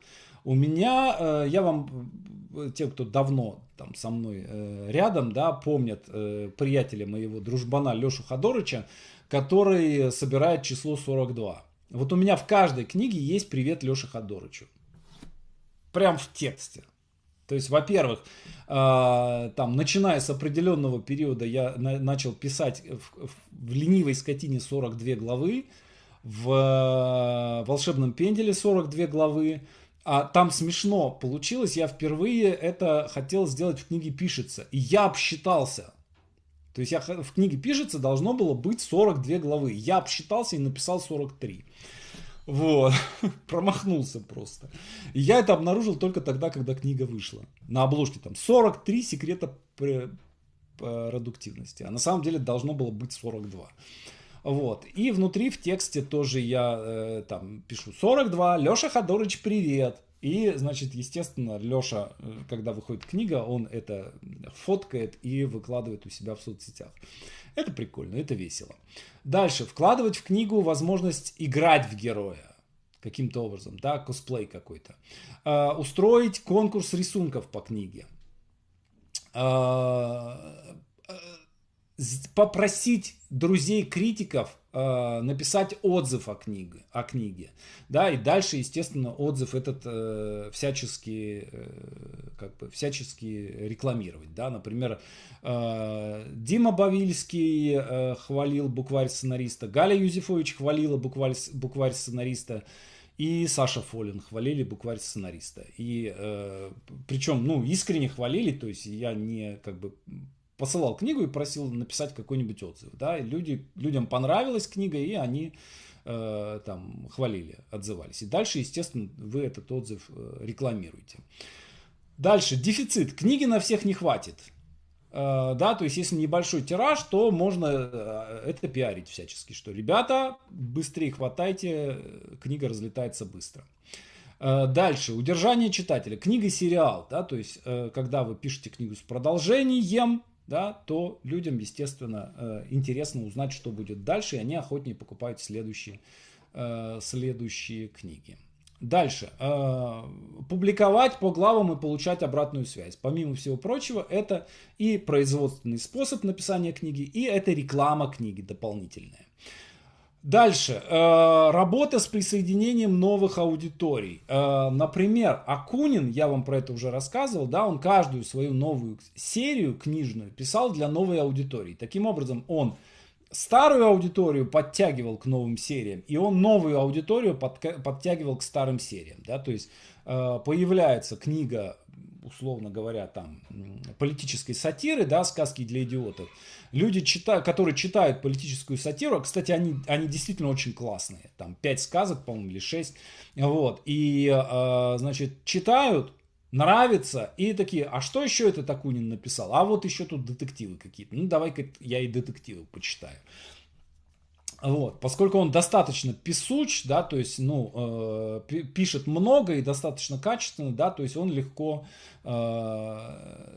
У меня, э, я вам, э, те, кто давно там со мной э, рядом, да, помнят приятеля моего дружбана Лешу Ходорыча, который собирает число 42. Вот у меня в каждой книге есть привет Леше Ходорычу. Прям в тексте. То есть, во-первых, э, там, начиная с определенного периода, я на, начал писать в, в, в ленивой скотине 42 главы, в э, волшебном пенделе 42 главы, а, там смешно получилось. Я впервые это хотел сделать в книге «Пишется». И я обсчитался. То есть я, в книге «Пишется» должно было быть 42 главы. Я обсчитался и написал 43. Вот. Промахнулся просто. И я это обнаружил только тогда, когда книга вышла. На обложке там 43 секрета продуктивности. А на самом деле должно было быть 42. Вот. И внутри в тексте тоже я э, там пишу 42, Леша Ходорыч, привет. И, значит, естественно, Леша, э, когда выходит книга, он это фоткает и выкладывает у себя в соцсетях. Это прикольно, это весело. Дальше. Вкладывать в книгу возможность играть в героя каким-то образом, да, косплей какой-то. Э, устроить конкурс рисунков по книге. Э, э попросить друзей-критиков э, написать отзыв о книге, о книге. Да, и дальше, естественно, отзыв этот э, всячески, э, как бы, всячески рекламировать. Да? Например, э, Дима Бавильский э, хвалил букварь сценариста, Галя Юзефович хвалила букварь, букварь сценариста. И Саша Фолин хвалили букварь сценариста. И э, причем, ну, искренне хвалили, то есть я не как бы посылал книгу и просил написать какой-нибудь отзыв. Да? люди, людям понравилась книга, и они э, там хвалили, отзывались. И дальше, естественно, вы этот отзыв э, рекламируете. Дальше, дефицит. Книги на всех не хватит. Э, да, то есть, если небольшой тираж, то можно э, это пиарить всячески, что ребята, быстрее хватайте, э, книга разлетается быстро. Дальше, удержание читателя. Книга-сериал, да, то есть, когда вы пишете книгу с продолжением, да, то людям, естественно, э, интересно узнать, что будет дальше, и они охотнее покупают следующие, э, следующие книги. Дальше. Э, публиковать по главам и получать обратную связь. Помимо всего прочего, это и производственный способ написания книги, и это реклама книги дополнительная. Дальше. Э, работа с присоединением новых аудиторий. Э, например, Акунин, я вам про это уже рассказывал, да, он каждую свою новую серию книжную писал для новой аудитории. Таким образом, он старую аудиторию подтягивал к новым сериям, и он новую аудиторию подтягивал к старым сериям. Да? То есть э, появляется книга условно говоря, там, политической сатиры, да, сказки для идиотов, люди, чита, которые читают политическую сатиру, а, кстати, они, они действительно очень классные, там, пять сказок, по-моему, или шесть, вот, и, э, значит, читают, нравится, и такие, а что еще это Такунин написал? А вот еще тут детективы какие-то, ну, давай-ка я и детективы почитаю. Вот, поскольку он достаточно песуч, да, то есть, ну, э, пишет много и достаточно качественно, да, то есть он легко, э,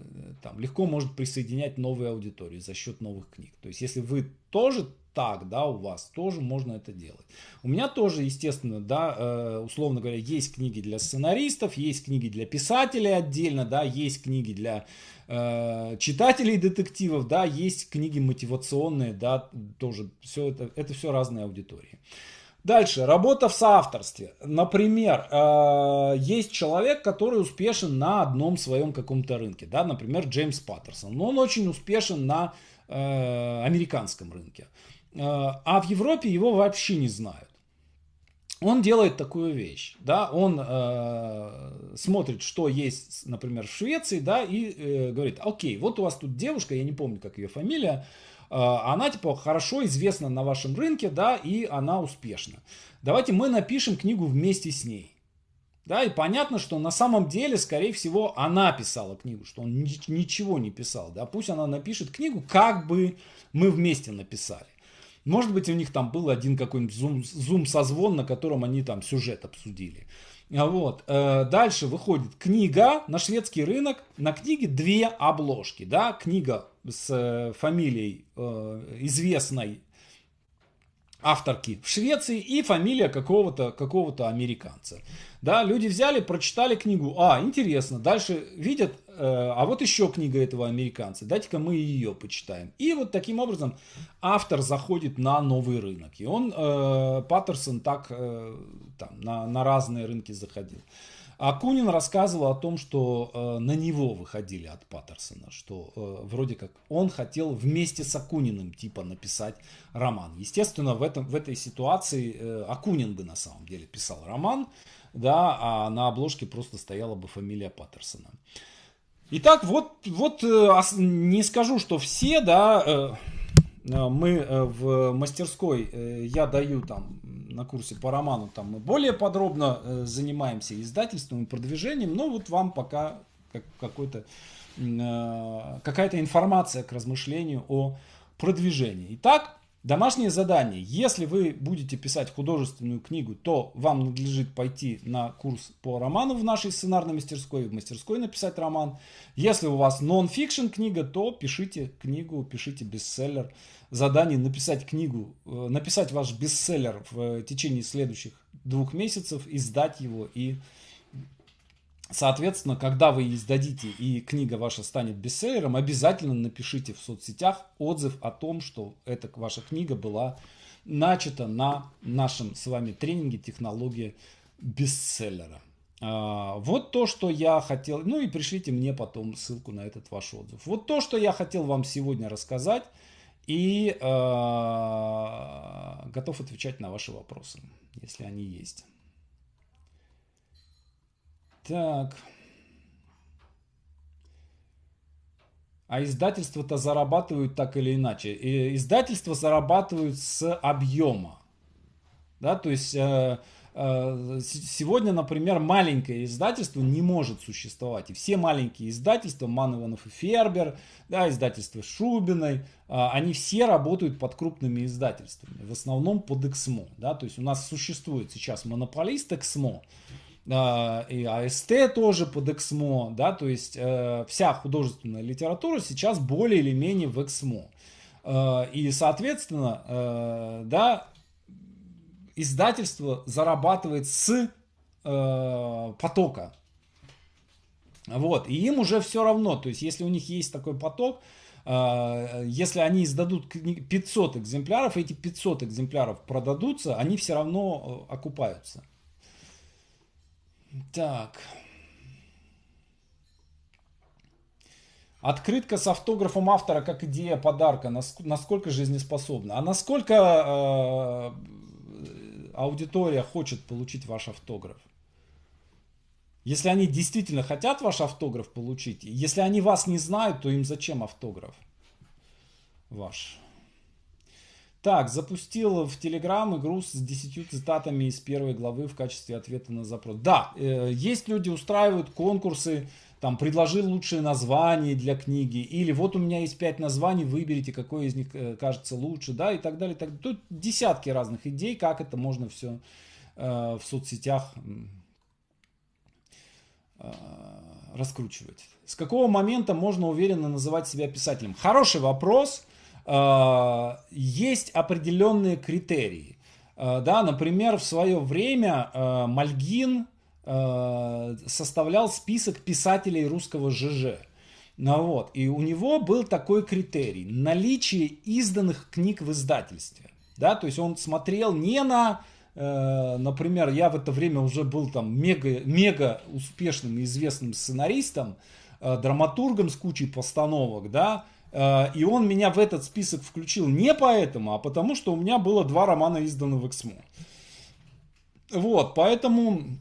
там, легко может присоединять новые аудитории за счет новых книг. То есть, если вы тоже так, да, у вас тоже можно это делать. У меня тоже, естественно, да, э, условно говоря, есть книги для сценаристов, есть книги для писателей отдельно, да, есть книги для Э, читателей детективов, да, есть книги мотивационные, да, тоже все это, это все разные аудитории. Дальше, работа в соавторстве. Например, э, есть человек, который успешен на одном своем каком-то рынке, да, например, Джеймс Паттерсон, но он очень успешен на э, американском рынке, э, а в Европе его вообще не знают он делает такую вещь, да, он э, смотрит, что есть, например, в Швеции, да, и э, говорит, окей, вот у вас тут девушка, я не помню, как ее фамилия, э, она типа хорошо известна на вашем рынке, да, и она успешна. Давайте мы напишем книгу вместе с ней. Да, и понятно, что на самом деле, скорее всего, она писала книгу, что он ничего не писал. Да, пусть она напишет книгу, как бы мы вместе написали. Может быть, у них там был один какой-нибудь зум, созвон на котором они там сюжет обсудили. А вот. Э, дальше выходит книга на шведский рынок. На книге две обложки. Да? Книга с э, фамилией э, известной авторки в Швеции и фамилия какого-то какого американца. Да, люди взяли, прочитали книгу. А, интересно. Дальше видят, Э, а вот еще книга этого американца, дайте-ка мы ее почитаем. И вот таким образом автор заходит на новый рынок. И он, э, Паттерсон, так э, там, на, на разные рынки заходил. Акунин рассказывал о том, что э, на него выходили от Паттерсона, что э, вроде как он хотел вместе с Акуниным типа написать роман. Естественно, в, этом, в этой ситуации э, Акунин бы на самом деле писал роман, да, а на обложке просто стояла бы фамилия Паттерсона. Э, Итак, вот, вот э, не скажу, что все, да, э, э, мы в мастерской, я даю там на курсе по роману, там мы более подробно занимаемся издательством и продвижением, но вот вам пока какой-то, какая-то информация к размышлению о продвижении. Итак, Домашнее задание. Если вы будете писать художественную книгу, то вам надлежит пойти на курс по роману в нашей сценарной мастерской, в мастерской написать роман. Если у вас нон-фикшн книга, то пишите книгу, пишите бестселлер. Задание написать книгу, э, написать ваш бестселлер в э, течение следующих двух месяцев, издать его и Соответственно, когда вы издадите и книга ваша станет бестселлером, обязательно напишите в соцсетях отзыв о том, что эта ваша книга была начата на нашем с вами тренинге технологии бестселлера». А, вот то, что я хотел, ну и пришлите мне потом ссылку на этот ваш отзыв. Вот то, что я хотел вам сегодня рассказать и э, готов отвечать на ваши вопросы, если они есть. Так. А издательства-то зарабатывают так или иначе. И издательства зарабатывают с объема. Да, то есть э, э, сегодня, например, маленькое издательство не может существовать. И все маленькие издательства, Манованов и Фербер, да, издательство Шубиной, э, они все работают под крупными издательствами. В основном под Эксмо. Да, то есть у нас существует сейчас монополист Эксмо. Э, и АСТ тоже под Эксмо, да, то есть э, вся художественная литература сейчас более или менее в Эксмо. Э, и, соответственно, да, издательство зарабатывает с потока. Вот, и им уже все равно, то есть если у них есть такой поток, если они издадут 500 экземпляров, эти 500 экземпляров продадутся, они все равно окупаются. Так. Открытка с автографом автора как идея подарка, насколько жизнеспособна? А насколько э, аудитория хочет получить ваш автограф? Если они действительно хотят ваш автограф получить, если они вас не знают, то им зачем автограф ваш? Так, запустил в Телеграм игру с 10 цитатами из первой главы в качестве ответа на запрос. Да, э, есть люди, устраивают конкурсы, там, предложи лучшие названия для книги, или вот у меня есть пять названий, выберите, какое из них э, кажется лучше, да, и так далее. Так, тут десятки разных идей, как это можно все э, в соцсетях э, раскручивать. С какого момента можно уверенно называть себя писателем? Хороший вопрос – Э, есть определенные критерии. Э, да, например, в свое время э, Мальгин составлял список писателей русского ЖЖ. Ну вот, и у него был такой критерий – наличие изданных книг в издательстве. Да, то есть он смотрел не на, э, например, я в это время уже был там мега, мега успешным и известным сценаристом, э, драматургом с кучей постановок, да, Э, и он меня в этот список включил не поэтому, а потому что у меня было два романа изданы в Эксмо. Вот, поэтому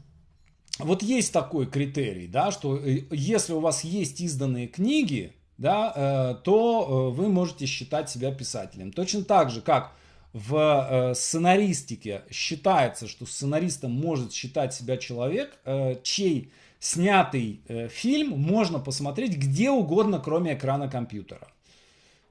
вот есть такой критерий, да, что э, если у вас есть изданные книги, да, э, то вы можете считать себя писателем. Точно так же, как в сценаристике считается, что сценаристом может считать себя человек, чей снятый фильм можно посмотреть где угодно, кроме экрана компьютера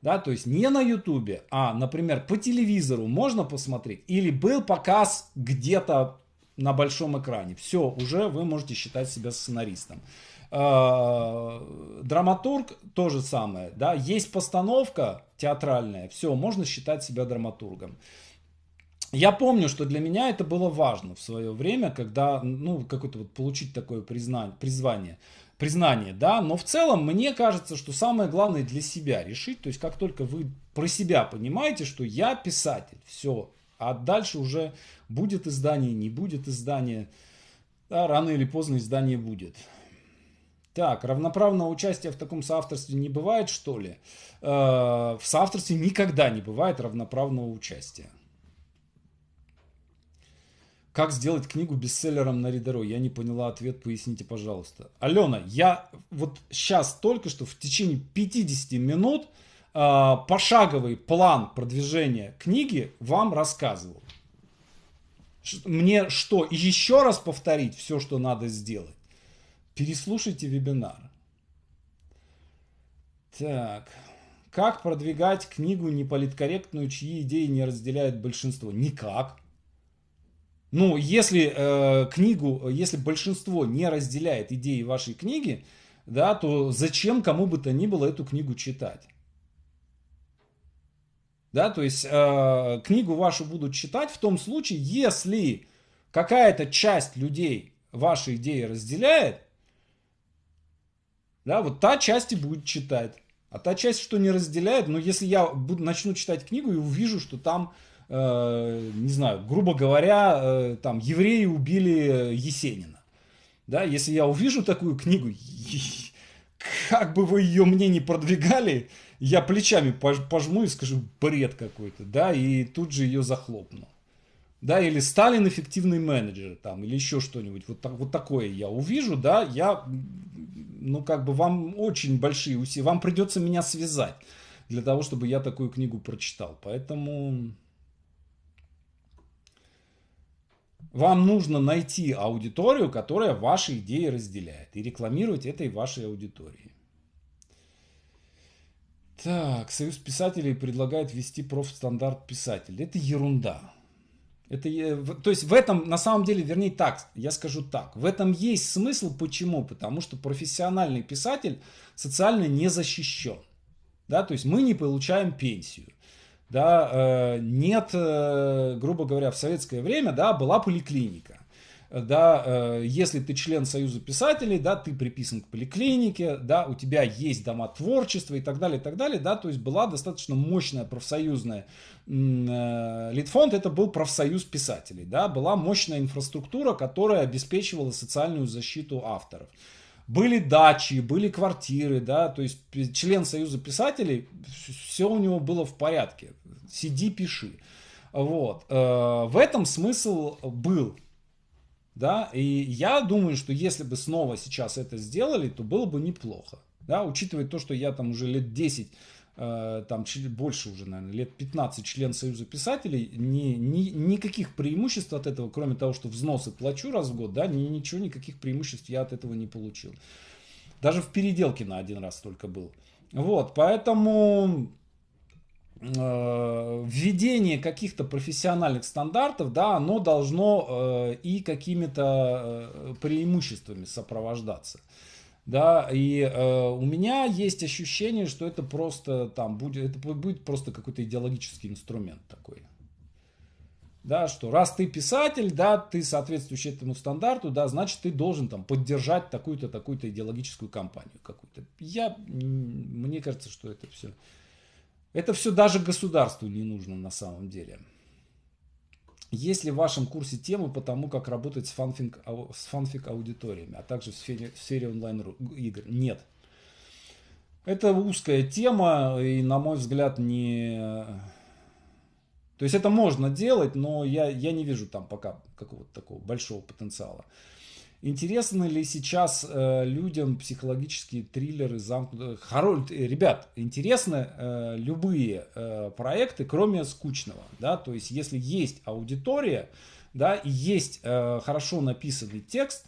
да, то есть не на ютубе, а, например, по телевизору можно посмотреть, или был показ где-то на большом экране. Все, уже вы можете считать себя сценаристом. А, драматург то же самое, да, есть постановка театральная, все, можно считать себя драматургом. Я помню, что для меня это было важно в свое время, когда, ну, какое-то вот получить такое признание, призвание признание, да, но в целом мне кажется, что самое главное для себя решить, то есть как только вы про себя понимаете, что я писатель, все, а дальше уже будет издание, не будет издание, да, рано или поздно издание будет. Так, равноправного участия в таком соавторстве не бывает, что ли? Э, в соавторстве никогда не бывает равноправного участия. Как сделать книгу бестселлером на Ридеро? Я не поняла ответ, поясните, пожалуйста. Алена, я вот сейчас только что в течение 50 минут э, пошаговый план продвижения книги вам рассказывал. Мне что, еще раз повторить все, что надо сделать? Переслушайте вебинар. Так. Как продвигать книгу неполиткорректную, чьи идеи не разделяет большинство? Никак. Ну, если э, книгу, если большинство не разделяет идеи вашей книги, да, то зачем кому бы то ни было эту книгу читать? Да, то есть э, книгу вашу будут читать в том случае, если какая-то часть людей ваши идеи разделяет, да, вот та часть и будет читать. А та часть, что не разделяет, но ну, если я буду, начну читать книгу и увижу, что там э, не знаю, грубо говоря, э, там, евреи убили э, Есенина. Да, если я увижу такую книгу, как бы вы ее мне не продвигали, я плечами пожму и скажу, бред какой-то, да, и тут же ее захлопну. Да, или Сталин эффективный менеджер, там, или еще что-нибудь. Вот, вот такое я увижу, да, я, ну, как бы вам очень большие усилия, вам придется меня связать для того, чтобы я такую книгу прочитал. Поэтому Вам нужно найти аудиторию, которая ваши идеи разделяет, и рекламировать этой вашей аудитории. Так, Союз писателей предлагает ввести профстандарт писателей. Это ерунда. Это, то есть в этом, на самом деле, вернее так, я скажу так, в этом есть смысл. Почему? Потому что профессиональный писатель социально не защищен. Да, то есть мы не получаем пенсию да, э, нет, э, грубо говоря, в советское время, да, была поликлиника, да, э, если ты член Союза писателей, да, ты приписан к поликлинике, да, у тебя есть дома творчества и так далее, и так далее, да, то есть была достаточно мощная профсоюзная Литфонд, это был профсоюз писателей, да, была мощная инфраструктура, которая обеспечивала социальную защиту авторов. Были дачи, были квартиры, да, то есть член Союза писателей, все у него было в порядке. Сиди, пиши. Вот. Э, в этом смысл был. Да, и я думаю, что если бы снова сейчас это сделали, то было бы неплохо. Да, учитывая то, что я там уже лет 10 Э, там больше уже, наверное, лет 15 член Союза писателей, ни, ни, никаких преимуществ от этого, кроме того, что взносы плачу раз в год, да, ни, ничего, никаких преимуществ я от этого не получил. Даже в переделке на один раз только был. Вот, поэтому э, введение каких-то профессиональных стандартов, да, оно должно э, и какими-то э, преимуществами сопровождаться да, и э, у меня есть ощущение, что это просто там будет, это будет просто какой-то идеологический инструмент такой, да, что раз ты писатель, да, ты соответствующий этому стандарту, да, значит ты должен там поддержать такую-то, такую-то идеологическую кампанию какую-то. Я, мне кажется, что это все, это все даже государству не нужно на самом деле. Есть ли в вашем курсе темы по тому, как работать с, фанфик, с фанфик-аудиториями, а также в сфере, в сфере онлайн-игр? Нет. Это узкая тема и, на мой взгляд, не... То есть это можно делать, но я, я не вижу там пока какого-то такого большого потенциала. Интересны ли сейчас э, людям психологические триллеры замкнутые? Э, хоро... Э, ребят, интересны э, любые э, проекты, кроме скучного. Да? То есть, если есть аудитория, да, и есть э, хорошо написанный текст,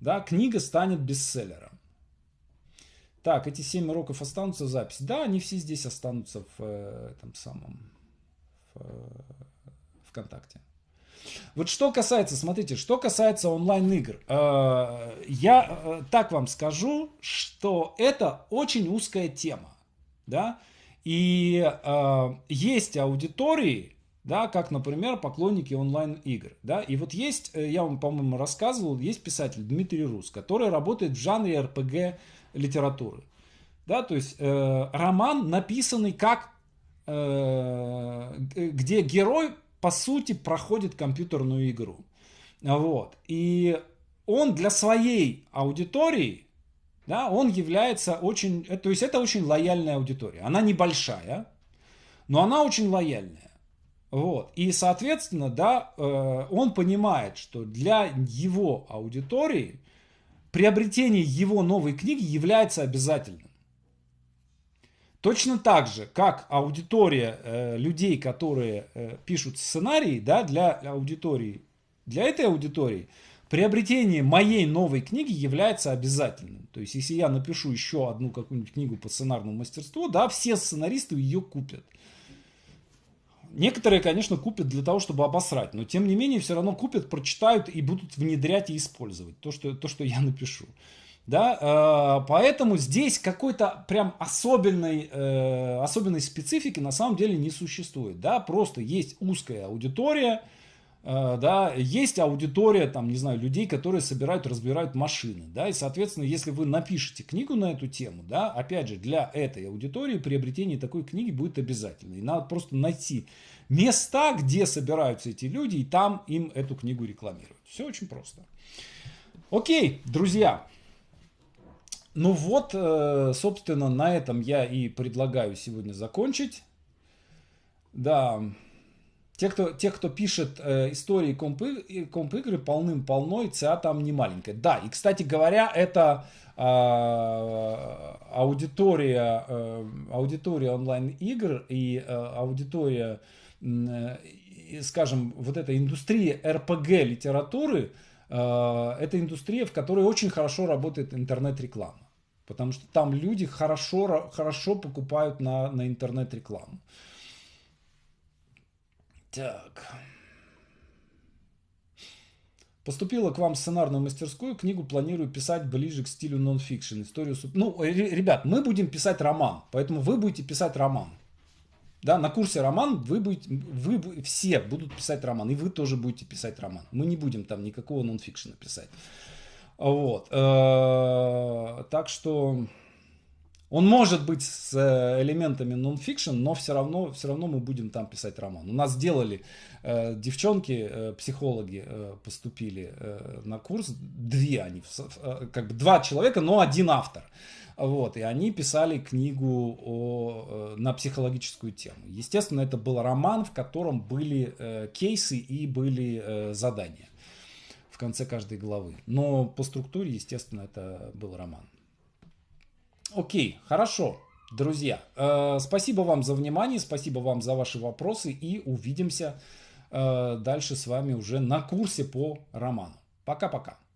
да, книга станет бестселлером. Так, эти семь уроков останутся в записи. Да, они все здесь останутся в э, этом самом в, э, ВКонтакте. Вот что касается, смотрите, что касается онлайн-игр, э, я э, так вам скажу, что это очень узкая тема, да, и э, есть аудитории, да, как, например, поклонники онлайн-игр, да, и вот есть, э, я вам, по-моему, рассказывал, есть писатель Дмитрий Рус, который работает в жанре РПГ литературы, да, то есть э, роман, написанный как, э, где герой по сути, проходит компьютерную игру. Вот. И он для своей аудитории, да, он является очень, э, то есть это очень лояльная аудитория. Она небольшая, но она очень лояльная. Вот. И, соответственно, да, э, он понимает, что для его аудитории приобретение его новой книги является обязательным. Точно так же, как аудитория э, людей, которые э, пишут сценарии да, для аудитории, для этой аудитории, приобретение моей новой книги является обязательным. То есть, если я напишу еще одну какую-нибудь книгу по сценарному мастерству, да, все сценаристы ее купят. Некоторые, конечно, купят для того, чтобы обосрать, но тем не менее все равно купят, прочитают и будут внедрять и использовать то, что, то, что я напишу. Да, э, поэтому здесь какой-то прям особенной, э, особенной специфики на самом деле не существует. Да, просто есть узкая аудитория, э, да, есть аудитория, там, не знаю, людей, которые собирают, разбирают машины, да, и, соответственно, если вы напишете книгу на эту тему, да, опять же, для этой аудитории приобретение такой книги будет обязательно. И надо просто найти места, где собираются эти люди, и там им эту книгу рекламировать. Все очень просто. Окей, друзья, ну вот, э, собственно, на этом я и предлагаю сегодня закончить. Да. Те, кто, те, кто пишет э, истории комп, игры, полным-полно, и ЦА там не маленькая. Да, и, кстати говоря, это э, аудитория, э, аудитория онлайн-игр и э, аудитория, э, скажем, вот этой индустрии РПГ-литературы, э, это индустрия, в которой очень хорошо работает интернет-реклама. Потому что там люди хорошо, хорошо покупают на, на интернет-рекламу. Так. Поступила к вам в сценарную мастерскую. Книгу планирую писать ближе к стилю нон-фикшн. Историю... Суп... Ну, э, ребят, мы будем писать роман. Поэтому вы будете писать роман. Да, на курсе роман вы будете, вы все будут писать роман, и вы тоже будете писать роман. Мы не будем там никакого нонфикшена писать. Вот. Э, так что он может быть с э, элементами нон-фикшн, но все равно, все равно мы будем там писать роман. У нас сделали э, девчонки, э, психологи э, поступили э, на курс, две они, э, как бы два человека, но один автор. Вот, и они писали книгу о, э, на психологическую тему. Естественно, это был роман, в котором были э, кейсы и были э, задания в конце каждой главы. Но по структуре, естественно, это был роман. Окей, хорошо, друзья. Э, спасибо вам за внимание, спасибо вам за ваши вопросы и увидимся э, дальше с вами уже на курсе по роману. Пока-пока.